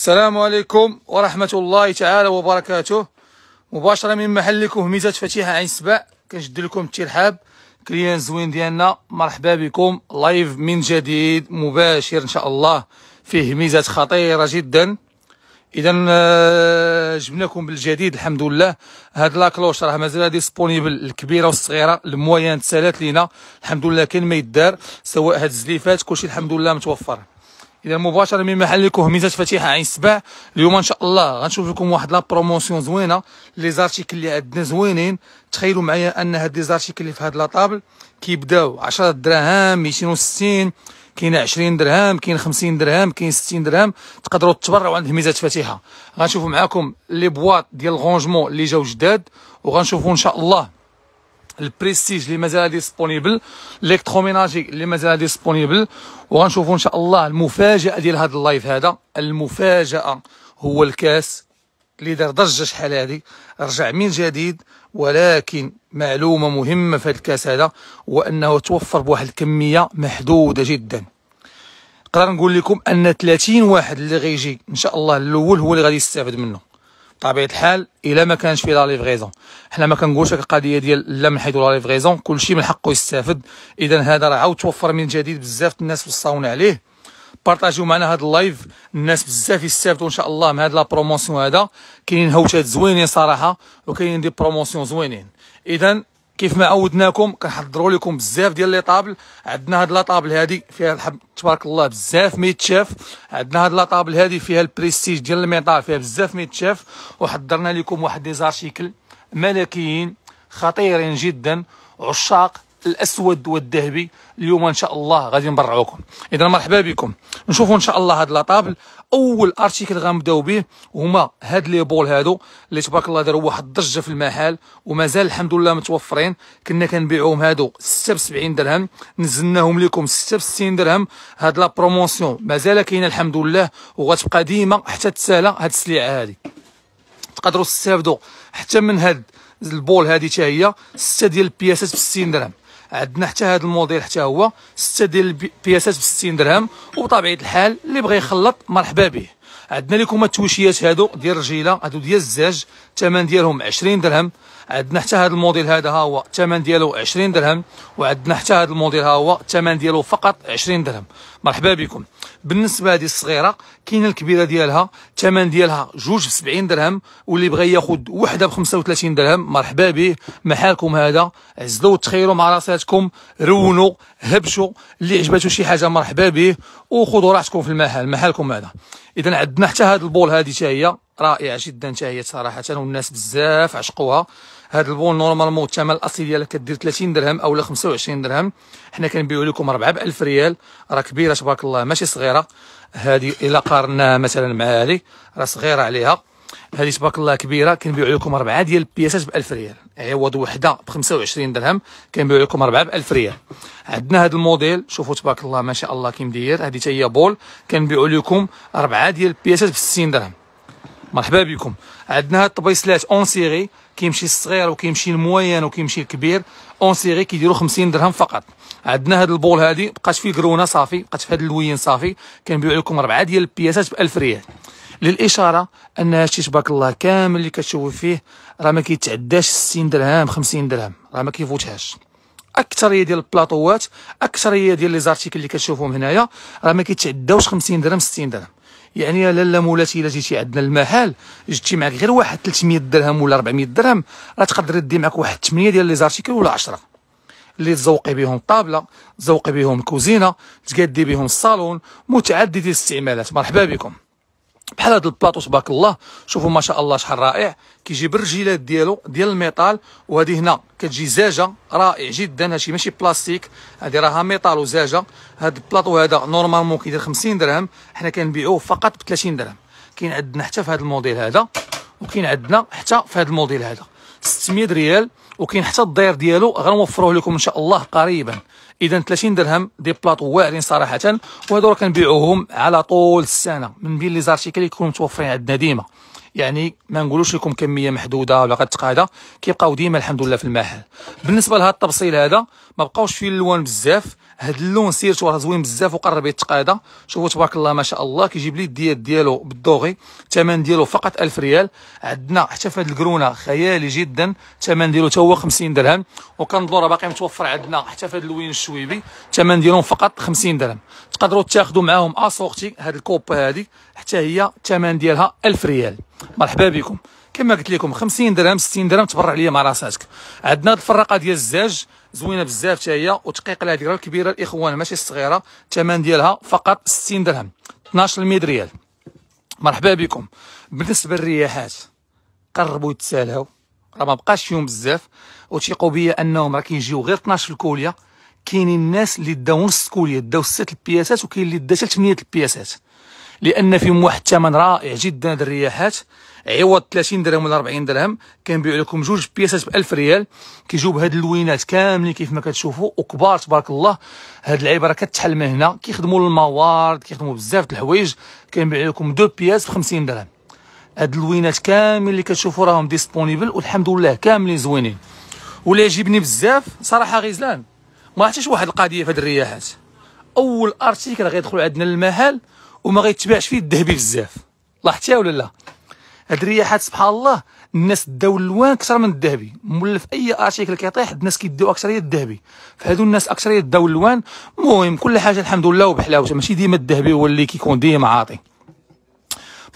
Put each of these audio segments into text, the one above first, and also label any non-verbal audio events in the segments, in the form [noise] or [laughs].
السلام عليكم ورحمة الله تعالى وبركاته مباشرة من محلكم هميزة فتيحة عين سبع كنجد لكم الترحاب كليان زوين ديالنا مرحبا بكم لايف من جديد مباشر ان شاء الله فيه ميزات خطيرة جدا اذا آه، جبناكم بالجديد الحمد لله هاد لاكلوش راه مازال ديسبونيبل الكبيره والصغيره الموايان تسالات لينا الحمد لله كاين ما يدار سواء هاد الزليفات كلشي الحمد لله متوفر اذا مباشره من محل هميزات فتيحه عين السبع اليوم ان شاء الله غنشوف لكم واحد لا بروموسيون زوينه لي زارتيكل اللي عندنا زوينين تخيلوا معايا ان هاد لي زارتيكل اللي في هاد لا طابل كيبداو 10 دراهم 260 كاين 20 درهم كاين 50 درهم كاين 60 درهم تقدروا تتبرعوا عند هميزه فتيحه غنشوفوا معاكم لي بواط ديال الغونجمون اللي جاو جداد وغنشوفوا ان شاء الله البريستيج اللي مازال ديسبونيبل الكتروميناجي اللي مازال ديسبونيبل وغنشوفوا ان شاء الله المفاجاه ديال هذا اللايف هذا المفاجاه هو الكاس اللي دار ضجه شحال هذه رجع من جديد ولكن معلومه مهمه في هذا الكاس هذا هو انه توفر بواحد الكميه محدوده جدا نقدر نقول لكم ان 30 واحد اللي غيجي ان شاء الله الاول هو اللي غادي يستافد منه بطبيعه الحال الا ما كانش فيه لا ليفغيزون حنا ما كنقولش هاد القضيه ديال لا من حيث لا ليفغيزون كلشي من حقه يستافد اذا هذا راه عاود توفر من جديد بزاف الناس وصاونا عليه بارطاجيو معنا هذا اللايف الناس بزاف يستافدوا ان شاء الله من هاد لا بروموسيون هذا كاينين هوتات زوينين صراحه وكاينين دي بروموسيون زوينين اذا كيف ما عودناكم كنحضروا لكم بزاف ديال لي طابل عندنا هاد لا طابل هادي فيها الحب تبارك الله بزاف ما يتشاف عندنا هاد لا طابل هادي فيها البريستيج ديال الميطال فيها بزاف ما يتشاف وحضرنا لكم واحد دي زارشيكل ملكيين خطيرين جدا عشاق الاسود والذهبي اليوم ان شاء الله غادي نبرعوكم اذا مرحبا بكم نشوفوا ان شاء الله هاد لا طابل اول ارتيكل غنبداو به هما هاد لي بول هادو اللي تبارك الله داروا واحد الضجه في المحل ومازال الحمد لله متوفرين كنا كنبيعوهم هادو 76 درهم نزلناهم لكم 66 درهم هاد لا بروموسيون مازال كاينه الحمد لله وغتبقى ديما حتى تسالى هاد السلعه هادي تقدروا تستافدوا حتى من هاد البول هادي حتى هي 6 ديال البياسات ب 60 درهم عندنا حتى هذا الموديل حتى هو 6 ديال البياسات ب 60 درهم وبطبيعه الحال اللي بغى يخلط مرحبا به عندنا لكم التوشيات هادو ديال الرجيله هادو ديال الزاج الثمن ديالهم 20 درهم عندنا حتى هذا الموديل هذا ها هو الثمن ديالو 20 درهم وعندنا حتى هذا الموديل ها هو الثمن ديالو فقط 20 درهم مرحبا بكم بالنسبه هذه الصغيره كاينه الكبيره ديالها الثمن ديالها جوج ب 70 درهم واللي بغى ياخذ وحده ب 35 درهم مرحبا به محالكم هذا عزلوا تخيروا مع راساتكم رونوا هبشوا اللي عجبته شي حاجه مرحبا به وخذوا راحتكم في المحل محالكم هذا اذا عندنا حتى هذا البول هذه حتى هي رائعه جدا حتى هي صراحه والناس بزاف عشقوها هذا البون نورمالمون الثمن الاصلي ديالها كدير 30 درهم اولا 25 درهم حنا كنبيعو لكم 4000 ريال راه كبيره تبارك الله ماشي صغيره هذه الا قارناها مثلا مع هذه راه صغيره عليها هذه تبارك الله كبيره كنبيعوا لكم 4 ديال البياسات ب 1000 ريال عوض يعني وحده ب 25 درهم كنبيعوا لكم 4 ب 1000 ريال عندنا هذا الموديل شوفوا تبارك الله ما شاء الله كي مدير هذه حتى هي بول كنبيعوا لكم 4 ديال البياسات ب 60 درهم مرحبا بكم عندنا هاد الطبيسلات اون سيري كيمشي الصغير وكيمشي الموين وكيمشي الكبير اون سيري كيديروا 50 درهم فقط عندنا هاد البول هادي بقات فيه كرونه صافي بقات في هاد اللوين صافي كنبيعوا لكم ربعه ديال البياسات ب 1000 ريال للاشاره ان هادشي تبارك الله كامل اللي كتشوفوا فيه راه ما كيتعداش 60 درهم 50 درهم راه ما كيفوتهاش اكثريه ديال البلاطوات اكثريه ديال لي زارتيكل اللي كتشوفهم هنايا راه ما كيتعداوش 50 درهم 60 درهم يعني يا لاله مولاتي الا جيتي عندنا المحل جبتي معك غير واحد 300 درهم ولا 400 درهم راه تقدري دي معك واحد 8 ديال لي زارتيكل ولا 10 اللي تزوقي بهم طابله تزوقي بهم الكوزينه تقادي بهم الصالون متعدد الاستعمالات مرحبا بكم بحال هذا البلاطو تبارك الله شوفوا ما شاء الله شحال رائع كيجيب الرجيلات ديالو ديال الميتال وهذه هنا كتجي زاجه رائع جدا هادشي ماشي بلاستيك هذه راها ميتال وزاجه هذا البلاطو هذا نورمالمون كيدير 50 درهم حنا كنبيعوه فقط ب 30 درهم كاين عندنا حتى في هذا الموديل هذا وكاين عندنا حتى في هذا الموديل هذا 600 ريال وكاين حتى الضير ديالو غنوفروه لكم ان شاء الله قريبا اذا 30 درهم دي بلاطو واعرين صراحه وهذو راه كنبيعوهم على طول السنه من بين لي زارتيكل يكونوا متوفرين عندنا ديما يعني ما نقولوش لكم كميه محدوده ولا غتقاده كيبقاو ديما الحمد لله في المحل بالنسبه لهذا التبصيل هذا ما بقاوش فيه اللوان بزاف هاد اللون سيرته راه زوين بزاف وقرب يتقاضى شوفوا تبارك الله ما شاء الله كيجيب لي الديات ديالو بالدوغي الثمن ديالو فقط 1000 ريال عندنا حتى في هاد الكرونه خيالي جدا الثمن ديالو حتى هو 50 درهم وكنظن راه باقي متوفر عندنا حتى في هاد اللوين الشويبي الثمن ديالهم فقط 50 درهم تقدروا تاخذوا معاهم اسورتي هاد الكوب هادي حتى هي الثمن ديالها 1000 ريال مرحبا بكم كما قلت لكم 50 درهم 60 درهم تبرع ليا مع راساتك عندنا الفراقه ديال الزاج زوينه بزاف حتى هي وتقيق لها ديال الكبيره الاخوان ماشي الصغيره الثمن ديالها فقط 60 درهم 12 الميد ريال مرحبا بكم بالنسبه للرياحات قربوا يتسالاو راه ما بقاش يوم بزاف وتيقوا بيا انهم راه كيجيو غير 12 الكوليه كاينين الناس اللي داو نص الكوليا داو ست البياسات وكاين اللي دا حتى 8 البياسات لان فيهم واحد الثمن رائع جدا هاد الرياحات عوض 30 درهم ولا 40 درهم كنبيعوا لكم جوج بياسات ب 1000 ريال كيجيو بهاد اللوينات كاملين كيف ما كتشوفوا وكبار تبارك الله هاد اللعيبه راه كتحل من هنا كيخدموا للموارد كيخدموا بزاف د الحوايج كنبيع لكم دو بياس ب 50 درهم هاد اللوينات كاملين اللي كتشوفوا راهم ديسبونيبل والحمد لله كاملين زوينين ولا يعجبني بزاف صراحه غيزلان ما عرفتش واحد القضيه في هاد الرياحات اول ارتيكل غيدخل عندنا للمحل وما غيتباعش فيه الذهبي بزاف لاحظتيها ولا لا هاد الرياحات سبحان الله الناس داو اللوان اكثر من الذهبي مولف اي ارتيكل كيطيح الناس كيديو اكثريه الذهبي فهادو الناس اكثريه داو اللوان المهم كل حاجه الحمد لله وبحلاوته ماشي ديما الذهبي هو اللي كيكون ديما عاطي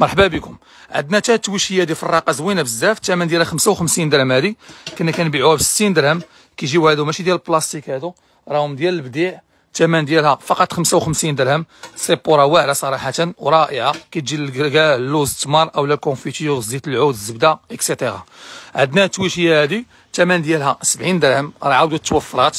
مرحبا بكم عندنا حتى التويشيه دي فراقه زوينه بزاف الثمن ديالها 55 درهم هذه كنا كنبيعوها ب 60 درهم كيجيو هادو ماشي ديال البلاستيك هادو راهم ديال البديع الثمن ديالها فقط 55 درهم سيبوره واعره صراحه ورائعه كتجي لكاع اللوز التمر اولا الكونفيتير زيت العود الزبده اكسيتيرا عندنا التويشيه هذه الثمن ديالها 70 درهم راه عاودت توفرات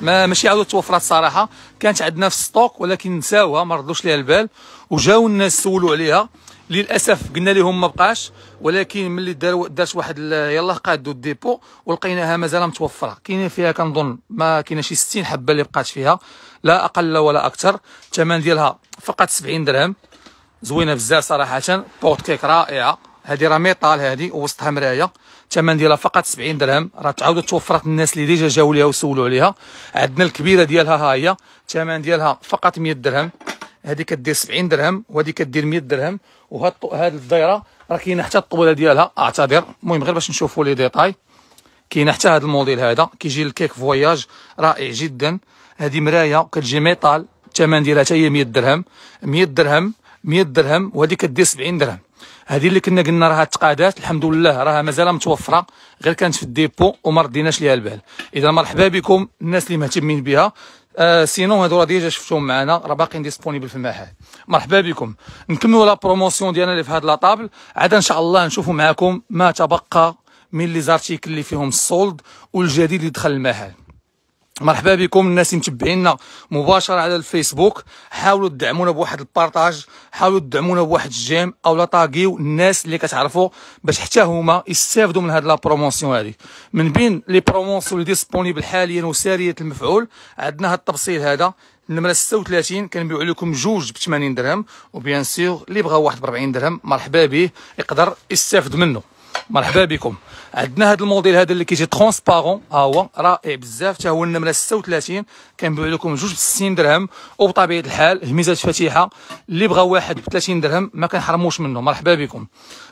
ما ماشي عاودت توفرات صراحه كانت عندنا في السطوك ولكن نساوها ما ردوش ليها البال وجاو الناس سولوا عليها للاسف قلنا لهم ما بقاش ولكن ملي دار دارت واحد يلاه قادو الديبو ولقيناها مازال متوفره كاين فيها كنظن ما كاينه شي 60 حبه اللي بقات فيها لا اقل ولا اكثر الثمن ديالها فقط 70 درهم زوينه بزاف صراحه بورت كيك رائعه هذه راه ميطال هذه وسطها مرايه الثمن ديالها فقط 70 درهم راه تعاود توفرت الناس اللي ديجا جاو ليها وسولوا عليها عندنا الكبيره ديالها ها هي الثمن ديالها فقط 100 درهم هذه كدير 70 درهم وهذه كدير 100 درهم وهاد هاد الدايره راه كاينه حتى الطويله ديالها اعتذر المهم غير باش نشوفوا لي ديتاي كاينه حتى هاد الموديل هذا كيجي الكيك فواياج رائع جدا هادي مرايه كتجي ميطال الثمن ديالها حتى هي 100 درهم 100 درهم 100 درهم وهادي كدير 70 درهم هادي اللي كنا قلنا راها تقادات الحمد لله راها مازال متوفره غير كانت في الديبو وما رديناش ليها البال اذا مرحبا بكم الناس اللي مهتمين بها آه سينو هادو راه ديجا شفتوهم معنا راه باقيين ديسبونيبل في المعهد مرحبا بكم نكملوا لا بروموسيون ديالنا اللي في هاد لاطابل عاد ان شاء الله نشوفوا معكم ما تبقى من لي زارتيكل اللي فيهم السولد والجديد اللي دخل المعهد مرحبا بكم الناس اللي متبعينا مباشره على الفيسبوك حاولوا تدعمونا بواحد البارطاج حاولوا تدعمونا بواحد الجيم او لا طاغيو الناس اللي كتعرفوا باش حتى هما يستافدوا من هاد لا بروموسيون هادي من بين لي بروموسيون اللي ديسبونيبل حاليا وساريه المفعول عندنا هاد التبصيل هذا النمره 36 كنبيعوا لكم جوج ب 80 درهم وبيان سيغ اللي بغى واحد ب 40 درهم مرحبا به يقدر يستافد منه مرحبا بكم عندنا هذا الموديل هذا اللي كيجي ترونسبارون ها هو رائع بزاف حتى هو النمره 36 كنبيع لكم جوج ب 60 درهم وبطبيعه الحال الميزات الفاتحه اللي بغى واحد ب 30 درهم ما كنحرموش منه مرحبا بكم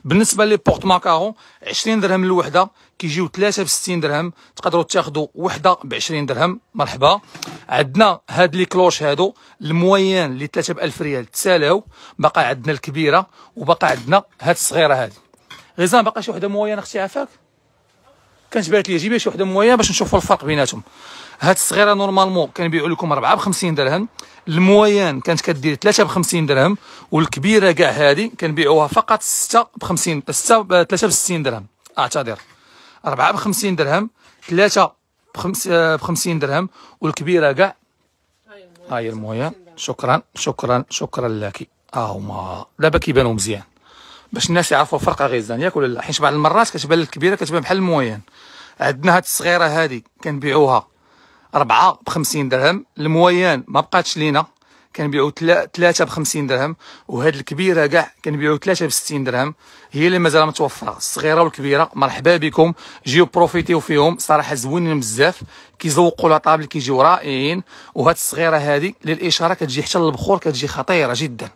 بالنسبه لي بورت ماكارون 20 درهم الوحده كيجيو ثلاثه ب 60 درهم تقدروا تاخذوا وحده ب 20 درهم مرحبا عندنا هاد لي كلوش هادو الموين اللي 3 ب 1000 ريال تسالاو باقا عندنا الكبيره وباقا عندنا هاد الصغيره هذه غيزان باقا شي وحده مويه اختي عافاك كانت بارت لي جيبي شي وحده مويه باش نشوفوا الفرق بيناتهم هاد الصغيره نورمالمون كنبيعوا لكم 4 ب 50 درهم المويان كانت كدير 3 ب 50 درهم والكبيره كاع هادي كنبيعوها فقط 6 ب 50 6 ب 3 ب 60 درهم اعتذر 4 ب 50 درهم 3 ب 50 درهم والكبيره كاع ها هي المويه شكرا شكرا شكرا لك ها آه، هما دابا كيبانو مزيان باش الناس يعرفوا فرقه غيزان ياك ولا لا حيت بعض المرات كتبان الكبيره كتبان بحال الموين عندنا هاد الصغيره هادي كنبيعوها ربعة ب 50 درهم الموين ما بقاتش لينا كنبيعو ثلاثة ب 50 درهم وهاد الكبيرة كاع كنبيعو ثلاثة ب 60 درهم هي اللي مازال متوفرة الصغيرة والكبيرة مرحبا بكم جيو بروفيتيو فيهم صراحة زوينين بزاف كيزوقوا لا طابل كيجيو رائعين وهاد الصغيرة هادي للإشارة كتجي حتى للبخور كتجي خطيرة جدا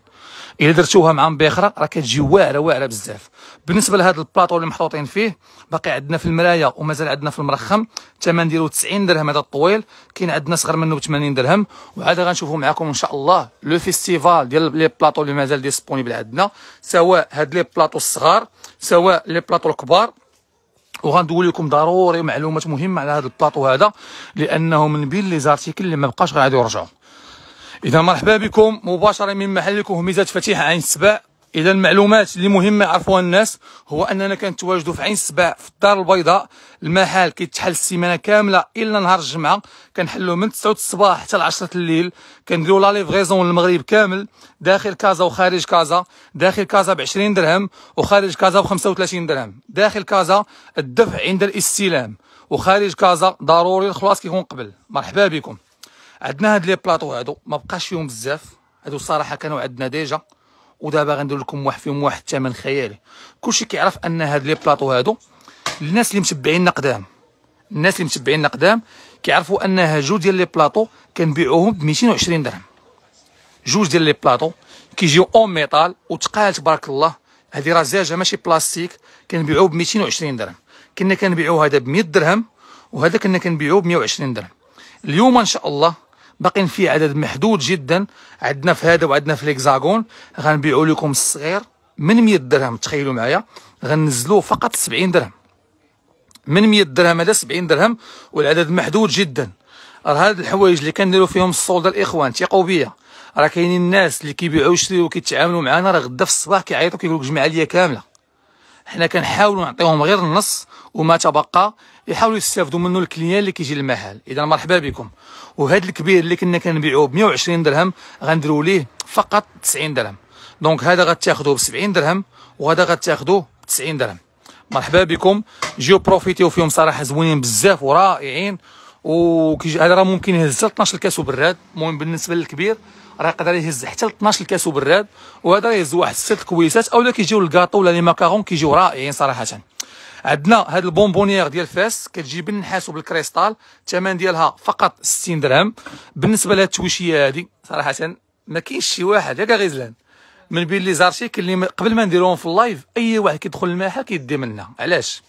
الا درتوها مع مبيخره راه كتجي واعره واعره بزاف بالنسبه لهذا البلاطو اللي محطوطين فيه باقي عندنا في المرايه ومازال عندنا في المرخم الثمن ديالو 90 درهم هذا الطويل كاين عندنا صغر منه ب 80 درهم وعاد غنشوفوا معكم ان شاء الله لو فيستيفال ديال لي بلاطو اللي مازال ديسبونيبل عندنا سواء هاد لي بلاطو الصغار سواء لي بلاطو الكبار وغندوي لكم ضروري معلومات مهمه على هذا البلاطو هذا لانه من بين لي زارتيكل اللي ما بقاش غادي يرجعوا إذا مرحبا بكم مباشرة من محلكم هميزة فتيح عين السبع إذا المعلومات اللي مهمة يعرفوها الناس هو أننا كنتواجدوا في عين السبع في الدار البيضاء المحل كيتحل السيمانة كاملة إلا نهار الجمعة كنحلوا من 9 الصباح حتى 10 الليل كنديروا لا ليفغيزون للمغرب كامل داخل كازا وخارج كازا داخل كازا ب 20 درهم وخارج كازا ب 35 درهم داخل كازا الدفع عند الاستلام وخارج كازا ضروري الخلاص كيكون قبل مرحبا بكم عندنا هاد لي بلاطو هادو ما بقاش فيهم بزاف هادو الصراحه كانوا عندنا ديجا ودابا غندير لكم واحد فيهم واحد الثمن خيالي كلشي كيعرف ان هاد لي بلاطو هادو الناس اللي متبعيننا قدام الناس اللي متبعيننا قدام كيعرفوا ان جوج ديال لي بلاطو كنبيعوهم ب 220 درهم جوج ديال لي بلاطو كيجيو اون ميطال وتقال تبارك الله هادي راه زاجه ماشي بلاستيك كنبيعوه ب 220 درهم كنا كنبيعو هذا ب 100 درهم وهذا كنا كنبيعوه ب 120 درهم اليوم ان شاء الله باقيين في عدد محدود جدا عندنا في هذا وعندنا في ليكزاغون غنبيعوا لكم الصغير من 100 درهم تخيلوا معايا غننزلوه فقط 70 درهم من 100 درهم هذا 70 درهم والعدد محدود جدا راه هاد الحوايج اللي كنديروا فيهم الصولد الاخوان ثقوا بيا راه كاينين الناس اللي كيبيعوا ويشريوا وكيتعاملوا معنا راه غدا في الصباح كيعيطوا كيقولوا لك الجماعه ليا كامله حنا كنحاولوا نعطيهم غير النص وما تبقى يحاولوا يستافدوا منه الكليان اللي كيجي للمحل اذا مرحبا بكم وهذا الكبير اللي كنا كنبيعوه ب 120 درهم غنديروا ليه فقط 90 درهم دونك هذا غتاخذوه ب 70 درهم وهذا غتاخذوه ب 90 درهم مرحبا بكم جيو بروفيتيو فيهم صراحه زوينين بزاف ورائعين وكيجي هذا راه ممكن يهز حتى 12 كاسو براد المهم بالنسبه للكبير راه يقدر يهز حتى 12 كاسو براد وهذا يهز واحد ست كويسات اولا كيجيو الكاطو ولا لي ماكارون كيجيو رائعين صراحه عندنا هاد البونبونيير ديال فاس كتجي بالنحاس وبالكريستال الثمن ديالها فقط 60 درهم بالنسبه لهاد التويشيه هادي صراحه ما كاينش شي واحد ياك غيزلان من بين لي زارتيكل اللي قبل ما نديروهم في اللايف اي واحد كيدخل الماحل كيدي منها علاش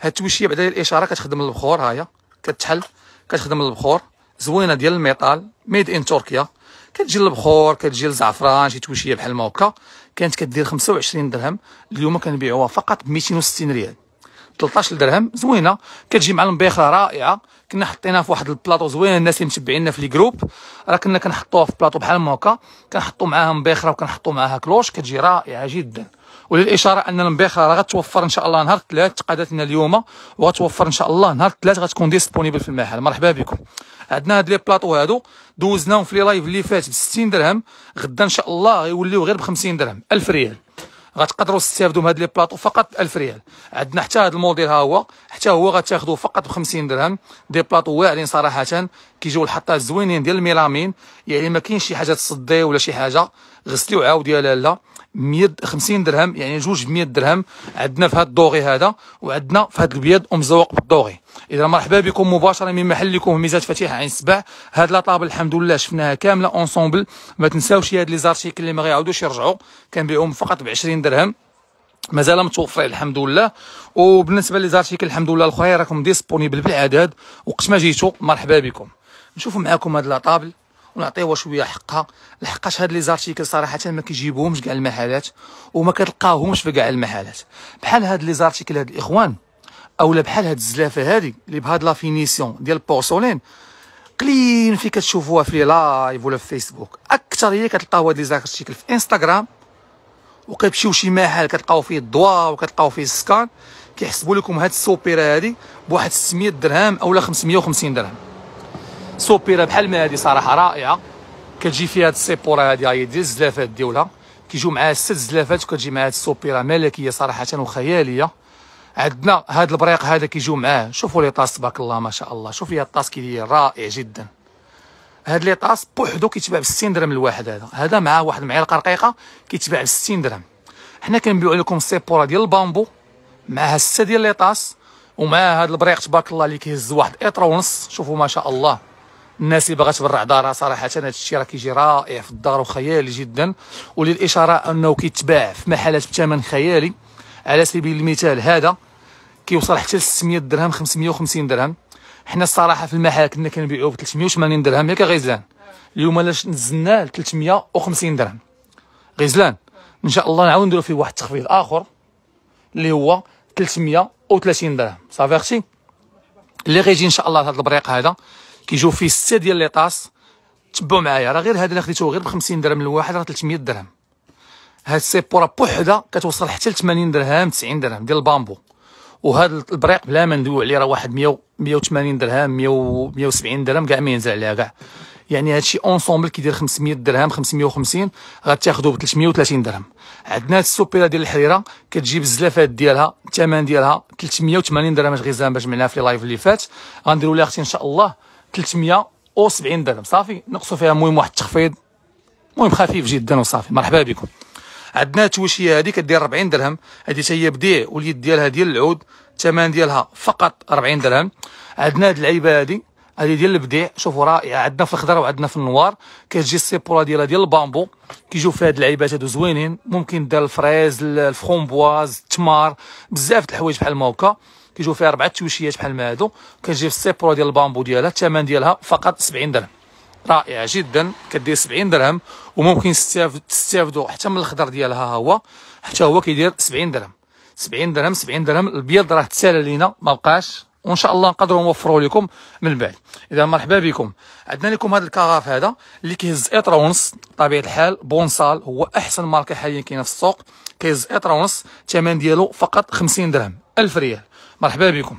هاد التويشيه بعدا الاشاره كتخدم البخور هايا كتحل كتخدم البخور زوينه ديال الميطال ميد ان تركيا كتجي البخور كتجي الزعفران شي توشيه بحال ما هكا كانت كدير 25 درهم اليوم كنبيعوها فقط ب 260 ريال 13 درهم زوينه كتجي مع المبيخه رائعه كنا حطيناها في واحد البلاطو زوين الناس اللي متبعينا في لي جروب راه كنا كنحطوها في بلاطو بحال هكا كنحطو معاها مبيخره وكنحطو معاها كلوش كتجي رائعه جدا وللاشاره ان المبيخه راه غتوفر ان شاء الله نهار الثلاث تقاداتنا اليوم وغتوفر ان شاء الله نهار الثلاث غتكون ديسبونيبل في المحل مرحبا بكم عندنا هاد لي بلاطو هادو دوزناهم في لي لايف اللي فات ب 60 درهم غدا ان شاء الله غيوليو غير ب 50 درهم 1000 ريال غتقدروا تستافدوا من هاد لي بلاطو فقط 1000 ريال عندنا حتى هاد الموديل ها هو حتى هو غتاخذوه فقط ب 50 درهم دي بلاطو واعرين صراحه كيجيو الحطات زوينين ديال الميلامين يعني ما كاينش شي حاجه تصدي ولا شي حاجه غسلي وعاود لا لا 100 50 درهم يعني جوج ب 100 درهم عندنا في هذا الدوغي هذا وعندنا في هذا البيض ومزوق بالدوغي اذا مرحبا بكم مباشره من محلكم ميزات فتيح عين سبع هاد لاطابل الحمد لله شفناها كامله اونسومبل ما تنساوش هاد لي زارتيك اللي ما غيعاودوش يرجعوا كنبيعوهم فقط ب 20 درهم مازال متوفرين الحمد لله وبالنسبه زارتيك الحمد لله الاخرين راكم ديسبونيبل بالعدد وقت ما جيتو مرحبا بكم نشوفوا معكم هاد لاطابل ونعطيوها شويه حقها لحقاش هاد لي زارتيكل صراحه ما كيجيبوهمش كاع المحلات وما كتلقاهمش في كاع المحلات بحال هاد لي زارتيكل هاد الاخوان اولا بحال هاد الزلافه هادي اللي بهاد لا فينيسيون ديال البورسولين قليل فين كتشوفوها في لايف ولا في فيسبوك اكثر هي كتلقاو هاد لي زارتيكل في انستغرام وكتمشيو شي محل كتلقاو فيه الضوا وكتلقاو فيه السكان كيحسبوا لكم هاد السوبيره هادي بواحد 600 درهم اولا 550 درهم سوبيره بحال ما هذه صراحه رائعه كتجي فيها هاد السيبوره هذه هي ديال الزلافات ديالها كيجيو معاها ست زلافات وكتجي معاها هاد السوبيره ملكيه صراحه وخياليه عندنا هاد البريق هذا كيجيو معاه شوفوا لي طاس تبارك الله ما شاء الله شوفي هي الطاس كيدير رائع جدا هاد لي طاس بوحدو كيتباع ب 60 درهم الواحد هذا هذا معاه واحد معلقه رقيقه كيتباع ب 60 درهم حنا كنبيعوا لكم السيبوره ديال البامبو معاها سته ديال لي طاس ومعاه هاد البريق تبارك الله اللي كيهز واحد اطر ونص شوفوا ما شاء الله الناس اللي باغا تبرع دارها صراحه هذا الشيء راه كيجي رائع في الدار وخيالي جدا وللاشاره انه كيتباع في محلات بثمن خيالي على سبيل المثال هذا كيوصل حتى ل 600 درهم 550 درهم حنا الصراحه في المحل كنا كنبيعوه ب 380 درهم ياك غيزلان اليوم علاش نزلناه ل 350 درهم غيزلان ان شاء الله نعاود نديرو فيه واحد التخفيض اخر اللي هو 330 درهم صافي اختي اللي غيجي ان شاء الله هذا البريق هذا كيجيو فيه سته ديال لي طاس تبعوا معايا راه غير هذا اللي خديته غير ب 50 درهم الواحد راه 300 درهم هاد السيبورا بوحده كتوصل حتى ل 80 درهم 90 درهم ديال البامبو وهذا البريق بلا ما ندوي عليه راه واحد 100 180 درهم 100 170 درهم كاع ما ينزل عليها كاع يعني هادشي اونسومبل كيدير 500 درهم 550 غتاخذو ب 330 درهم عندنا هاد ديال الحريره كتجيب الزلافات ديالها الثمن ديالها 380 درهم اش باش معناها في لايف اللي فات غنديرو لها اختي ان شاء الله 370 درهم صافي نقصوا فيها المهم واحد التخفيض المهم خفيف جدا وصافي مرحبا بكم عندنا التوشيه هذه كدير 40 درهم هذه هي بديع واليد ديالها ديال العود الثمن ديالها فقط 40 درهم عندنا هذه العيبه هذه هذه ديال البديع شوفوا رائعه عندنا في الخضر وعندنا في النوار كتجي السيبولا ديالها ديال البامبو كيجيو فيها هاد اللعيبات هادو زوينين ممكن دار الفريز الفخومبواز التمار بزاف د الحوايج بحال ما هكا كيجيو فيها اربعه توشيات بحال ما هادو كتجي في السيبرو ديال البامبو ديالها الثمن ديالها فقط 70 درهم رائعه جدا كدير 70 درهم وممكن تستافدوا حتى من الخضر ديالها هو حتى هو كيدير 70 درهم 70 درهم 70 درهم البيض راه تسالى لينا ما بقاش وان شاء الله نقدروا نوفروا لكم من بعد اذا مرحبا بكم عندنا لكم هذا الكاغاف هذا اللي كيهز اطر ونص طبيعه الحال بونصال هو احسن ماركه حاليا كاينه في السوق كيهز اطر ونص الثمن ديالو فقط 50 درهم 1000 ريال مرحبا بكم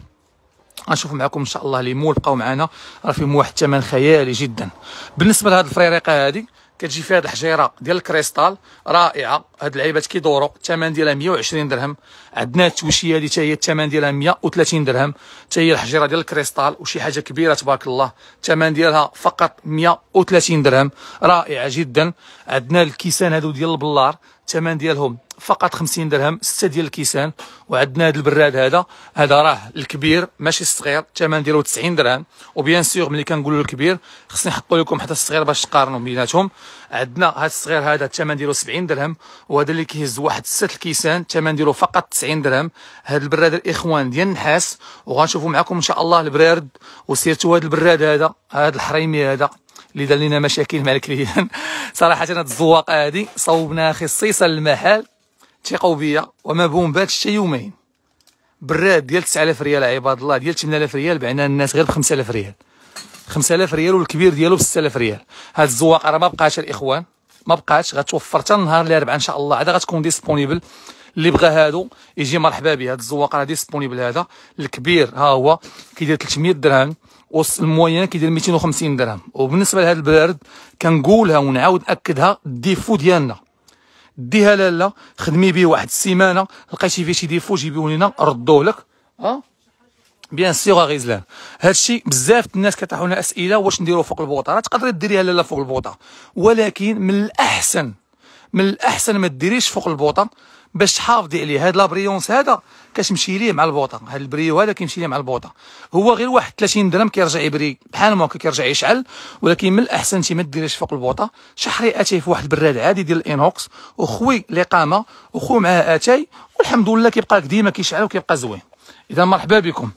غنشوف معكم ان شاء الله لي مول بقاو معنا راه فيهم واحد الثمن خيالي جدا بالنسبه لهاد الفريريقه هادي كتجي فيها هاد الحجيره ديال الكريستال رائعه هاد اللعيبات كيدورو الثمن ديالها 120 درهم عندنا التوشيه هادي حتى هي الثمن ديالها 130 درهم حتى هي الحجيره ديال الكريستال وشي حاجه كبيره تبارك الله الثمن ديالها فقط 130 درهم رائعه جدا عندنا الكيسان هادو ديال البلار الثمن ديالهم فقط 50 درهم 6 ديال الكيسان وعندنا هذا البراد هذا هذا راه الكبير ماشي الصغير الثمن ديالو 90 درهم وبيان سيغ ملي كنقولوا الكبير خصني نحطوا لكم حتى الصغير باش تقارنوا بيناتهم عندنا هذا الصغير هذا الثمن ديالو 70 درهم وهذا اللي كيهز واحد 6 الكيسان الثمن ديالو فقط 90 درهم هذا البراد الاخوان ديال النحاس وغنشوفوا معكم ان شاء الله البراد وسيرتو هذا البراد هذا هذا الحريمي هذا اللي دار لنا مشاكل مع الكليان [laughs] صراحه هاد الزواقه هذه صوبناها خصيصا للمحل بيا وما بات حتى يومين براد ديال 9000 ريال عباد الله ديال 8000 ريال بعنا الناس غير ب 5000 ريال 5000 ريال والكبير ديالو ب 6000 ريال هاد الزواقه راه ما بقاش الاخوان ما بقاش غتوفر حتى نهار الاربعاء ان شاء الله عاد غتكون ديسبونيبل اللي بغى هادو يجي مرحبا به هاد الزواق راه ديسبونيبل هذا الكبير ها هو كيدير 300 درهم والموين كيدير 250 درهم وبالنسبه لهاد البراد كنقولها ونعاود ناكدها الديفو ديالنا ديها لا لا خدمي به واحد السيمانه لقيتي فيه شي ديفو جيبيه لنا ردوه لك ها بيان سيغ غيزلان هادشي بزاف الناس كيطرحوا لنا اسئله واش نديرو فوق البوطه راه تقدري ديريها لا لا فوق البوطه ولكن من الاحسن من الاحسن ما ديريش فوق البوطه باش تحافظي عليه هاد لابريونس هذا كتمشي ليه مع البوطه هاد البريو هذا كيمشي ليه مع البوطه هو غير واحد 30 درهم كيرجع يبري بحال ما كيرجع يشعل ولكن من الاحسن انت ما ديريش فوق البوطه شحري اتاي في واحد البراد عادي ديال الانوكس وخوي الاقامه وخو معاه اتاي والحمد لله كيبقى لك ديما كيشعل وكيبقى زوين اذا مرحبا بكم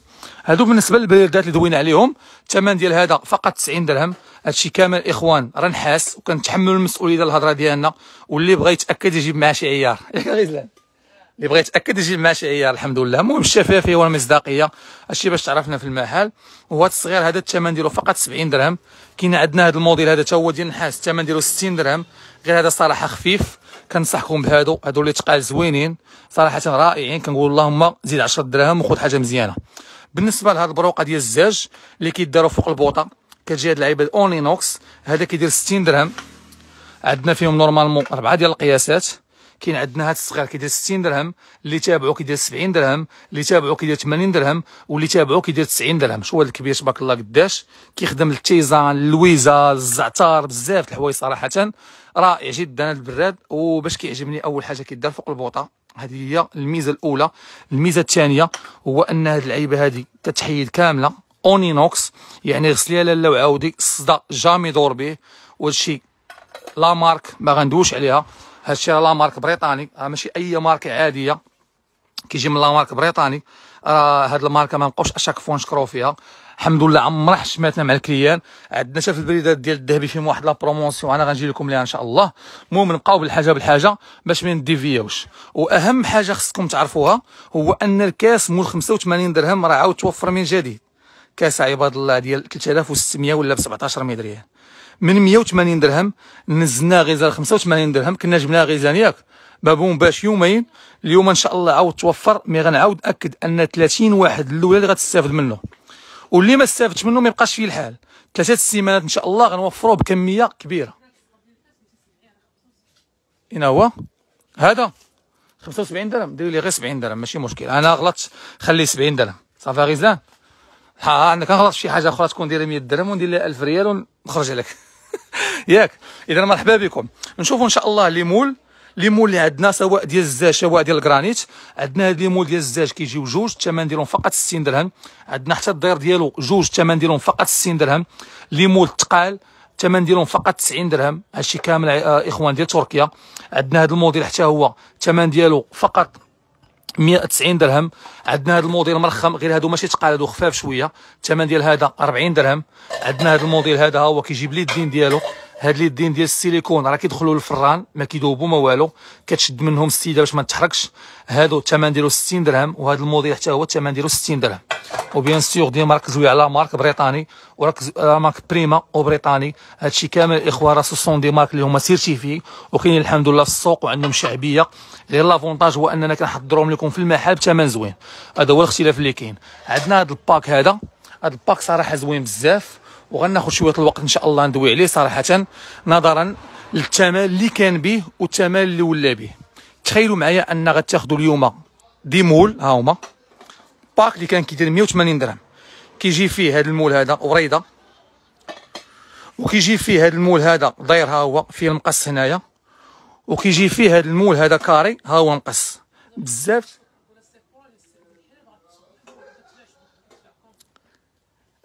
هادو بالنسبه للبريدات اللي دوينا عليهم الثمن ديال هذا فقط 90 درهم هادشي كامل اخوان راه نحاس وكنتحملوا المسؤوليه ديال الهضره ديالنا واللي بغى يتاكد يجيب معاه شي عيار [laughs] ياك اللي بغى يتاكد يجيب معاه شي عيار الحمد لله المهم الشفافيه والمصداقيه هادشي باش تعرفنا في المحل وهو الصغير هذا الثمن ديالو فقط 70 درهم كاين عندنا هذا الموديل هذا تا هو ديال النحاس الثمن ديالو 60 درهم غير هذا صراحه خفيف كنصحكم بهادو هادو اللي تقال زوينين صراحه رائعين كنقول اللهم زيد 10 دراهم وخذ حاجه مزيانه بالنسبه لهاد البروقه ديال الزاج اللي كيداروا فوق البوطه كتجي هاد اللعيبه اونلي نوكس هذا كيدير 60 درهم عندنا فيهم نورمالمون اربعه ديال القياسات كاين عندنا هاد الصغير كيدير 60 درهم اللي تابعو كيدير 70 درهم اللي تابعو كيدير 80 درهم واللي تابعو كيدير 90 درهم شو هذا الكبير تبارك الله قداش كيخدم التيزان اللويزا الزعتر بزاف د الحوايج صراحه رائع جدا البراد وباش كيعجبني اول حاجه كيدار فوق البوطه هذه هي الميزه الاولى الميزه الثانيه هو ان هذه اللعيبه هذه تتحيد كامله اونينوكس يعني غسليها لا وعاودي الصدى جامي دور به وهادشي لا مارك ما غندوش عليها هادشي لا مارك بريطاني راه ماشي اي مارك عاديه كيجي من لا مارك بريطاني راه هاد الماركه ما نبقاوش اشاك فوا نشكرو فيها الحمد لله عمرها حشماتنا مع الكليان عندنا شاف البريدات ديال الذهبي فيهم واحد لا برومونسيون انا غنجي لكم ليها ان شاء الله المهم نبقاو بالحاجه بالحاجه باش ما نديفياوش واهم حاجه خصكم تعرفوها هو ان الكاس مول 85 درهم راه عاود توفر من جديد كاس عباد الله ديال 3600 ولا ب 17 ريال من 180 درهم نزلنا غيزه 85 درهم كنا جبناها غيزان ياك بابون باش يومين اليوم ان شاء الله عاود توفر مي غنعاود اكد ان 30 واحد الاولى اللي غتستافد منه واللي ما استافدش منه ما يبقاش فيه الحال ثلاثه السيمانات ان شاء الله غنوفروه بكميه كبيره هنا هو هذا 75 درهم دير لي غير 70 درهم ماشي مشكل انا غلطت خليه 70 درهم صافي غيزلان ها انا كنغلط في شي حاجه اخرى تكون دير 100 درهم وندير لها 1000 ريال ونخرج عليك [laughs] ياك اذا مرحبا بكم نشوفوا ان شاء الله لي مول لي مول اللي عندنا سواء ديال الزاج سواء ديال الجرانيت عندنا هاد لي مول ديال الزاج كيجيو جوج الثمن ديالهم فقط 60 درهم عندنا حتى الدير ديالو جوج الثمن ديالهم فقط 60 درهم لي مول الثقال الثمن ديالهم فقط 90 درهم هادشي كامل آه، اخوان ديال تركيا عندنا هاد الموديل حتى هو الثمن ديالو فقط 190 درهم عندنا هذا الموديل مرخم غير هادو ماشي ثقال هادو خفاف شويه الثمن ديال هذا 40 درهم عندنا هذا الموديل هذا ها هو كيجيب لي الدين ديالو هاد دين ديال السيليكون راه كيدخلوا للفران ما كيذوبوا ما والو كتشد منهم السيده باش ما تحركش هادو الثمن ديالو 60 درهم وهذا الموديل حتى هو الثمن ديالو 60 درهم وبيان سيغ ديما ركزوا على مارك بريطاني وركزوا مارك بريما وبريطاني هادشي كامل الاخوه راه سوسون دي مارك اللي هما سيرتيفي وكاينين الحمد لله في السوق وعندهم شعبيه غير لافونتاج هو اننا كنحضرهم لكم في المحل بثمن زوين هذا هو الاختلاف اللي كاين عندنا هاد الباك هذا هاد الباك صراحه زوين بزاف وغناخذ شويه الوقت ان شاء الله ندوي عليه صراحه نظرا للثمن اللي كان به والثمن اللي ولا به تخيلوا معايا ان غتاخذوا اليوم دي مول ها هما باك اللي كان كيدير 180 درهم كيجي فيه هذا المول هذا وريده وكيجي فيه هذا المول هذا داير ها هو فيه المقص هنايا وكيجي فيه هذا المول هذا كاري ها هو مقص بزاف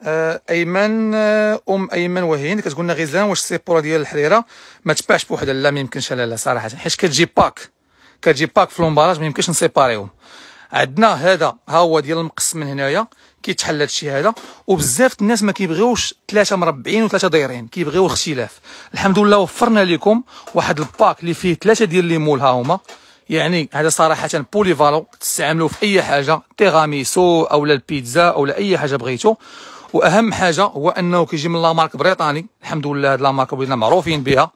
آه، ايمن آه، ام ايمن وهين كتقول لنا غيزان واش السيبوره ديال الحريره ما تباعش بوحدها لا ما يمكنش لا لا صراحه حيت كتجي باك كتجي باك في لومباراج ما يمكنش نسيباريهم عندنا هذا ها هو ديال المقص من هنايا كيتحل هذا الشيء هذا وبزاف الناس ما كيبغيوش ثلاثه مربعين وثلاثه دايرين كيبغيو اختلاف الحمد لله وفرنا لكم واحد الباك اللي فيه ثلاثه ديال لي مول ها هما يعني هذا صراحه بوليفالو تستعملوه في اي حاجه تيغاميسو اولا البيتزا اولا اي حاجه بغيتو واهم حاجه هو انه كيجي من لامارك بريطاني الحمد لله هاد لامارك بريطاني معروفين بها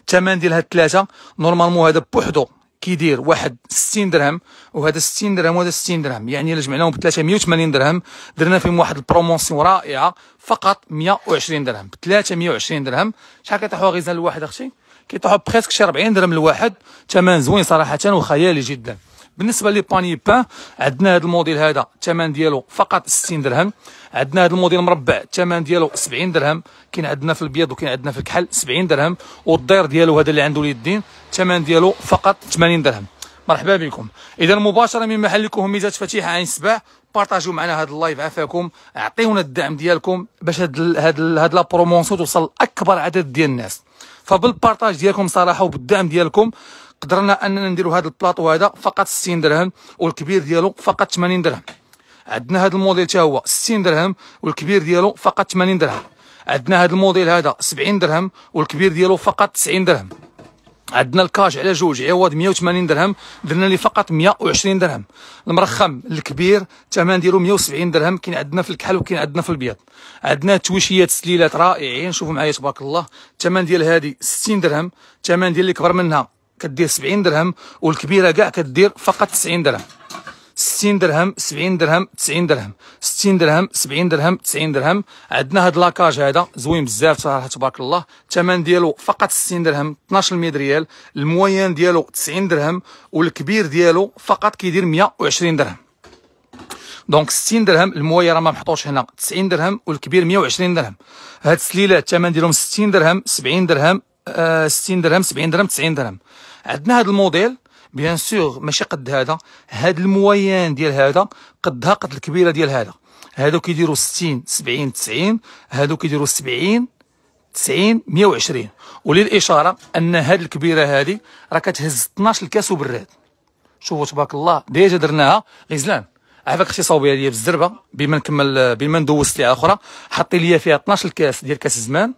الثمن ديال هاد الثلاثه نورمالمون هذا بوحدو كيدير واحد 60 درهم وهذا 60 درهم وهذا 60 درهم يعني الا جمعناهم ب 380 درهم درنا فيهم واحد البروموسيون رائعه فقط 120 درهم ب 320 درهم شحال كيطيحوا غيزان الواحد اختي كيطيحوا بريسك شي 40 درهم الواحد ثمن زوين صراحه وخيالي جدا بالنسبه لي باني با عندنا هذا الموديل هذا الثمن ديالو فقط 60 درهم عندنا هذا الموديل مربع الثمن ديالو 70 درهم كاين عندنا في البيض وكاين عندنا في الكحل 70 درهم والدير ديالو هذا اللي عنده اليدين الثمن ديالو فقط 80 درهم مرحبا بكم اذا مباشره من محلكم هميزات فتيحه عين سبع بارطاجيو معنا هذا اللايف عافاكم اعطيونا الدعم ديالكم باش هاد هاد هاد لا برومونسيون توصل لاكبر عدد ديال الناس فبالبارطاج ديالكم صراحه وبالدعم ديالكم قدرنا اننا نديرو هذا البلاطو هذا فقط 60 درهم والكبير ديالو فقط 80 درهم عندنا هذا الموديل حتى هو 60 درهم والكبير ديالو فقط 80 درهم عندنا هذا الموديل هذا 70 درهم والكبير ديالو فقط 90 درهم عندنا الكاج على جوج عوض 180 درهم درنا لي فقط 120 درهم المرخم الكبير الثمن ديالو 170 درهم كاين عندنا في الكحل وكاين عندنا في البيض عندنا التويشيات سليلات رائعين شوفوا معايا تبارك الله الثمن ديال هذه 60 درهم الثمن ديال اللي كبر منها كدير 70 درهم والكبيره كاع كدير فقط 90 درهم 60 درهم 70 درهم 90 درهم 60 درهم 70 درهم 90 درهم عندنا هاد لاكاج هذا زوين بزاف صراحه تبارك الله الثمن ديالو فقط 60 درهم 12 ريال الموين ديالو 90 درهم والكبير ديالو فقط كيدير 120 درهم دونك 60 درهم المويه راه ما محطوش هنا 90 درهم والكبير 120 درهم هاد السليله الثمن ديالهم 60 درهم 70 درهم 60 آه، درهم 70 درهم 90 درهم عندنا هذا الموديل بيان سور ماشي قد هذا هذا المويان ديال هذا قدها قد الكبيره ديال هذا هادو كيديروا 60 70 90 هادو كيديروا 70 90 120 وللاشاره ان هاد الكبيره هذه راه كتهز 12 كاس وبراد شوفوا تبارك الله ديجا درناها غزلان عافاك اختي صوبيه ليا بالزربه بما نكمل بما ندوز ليها اخرى حطي ليا فيها 12 كاس ديال كاس زمان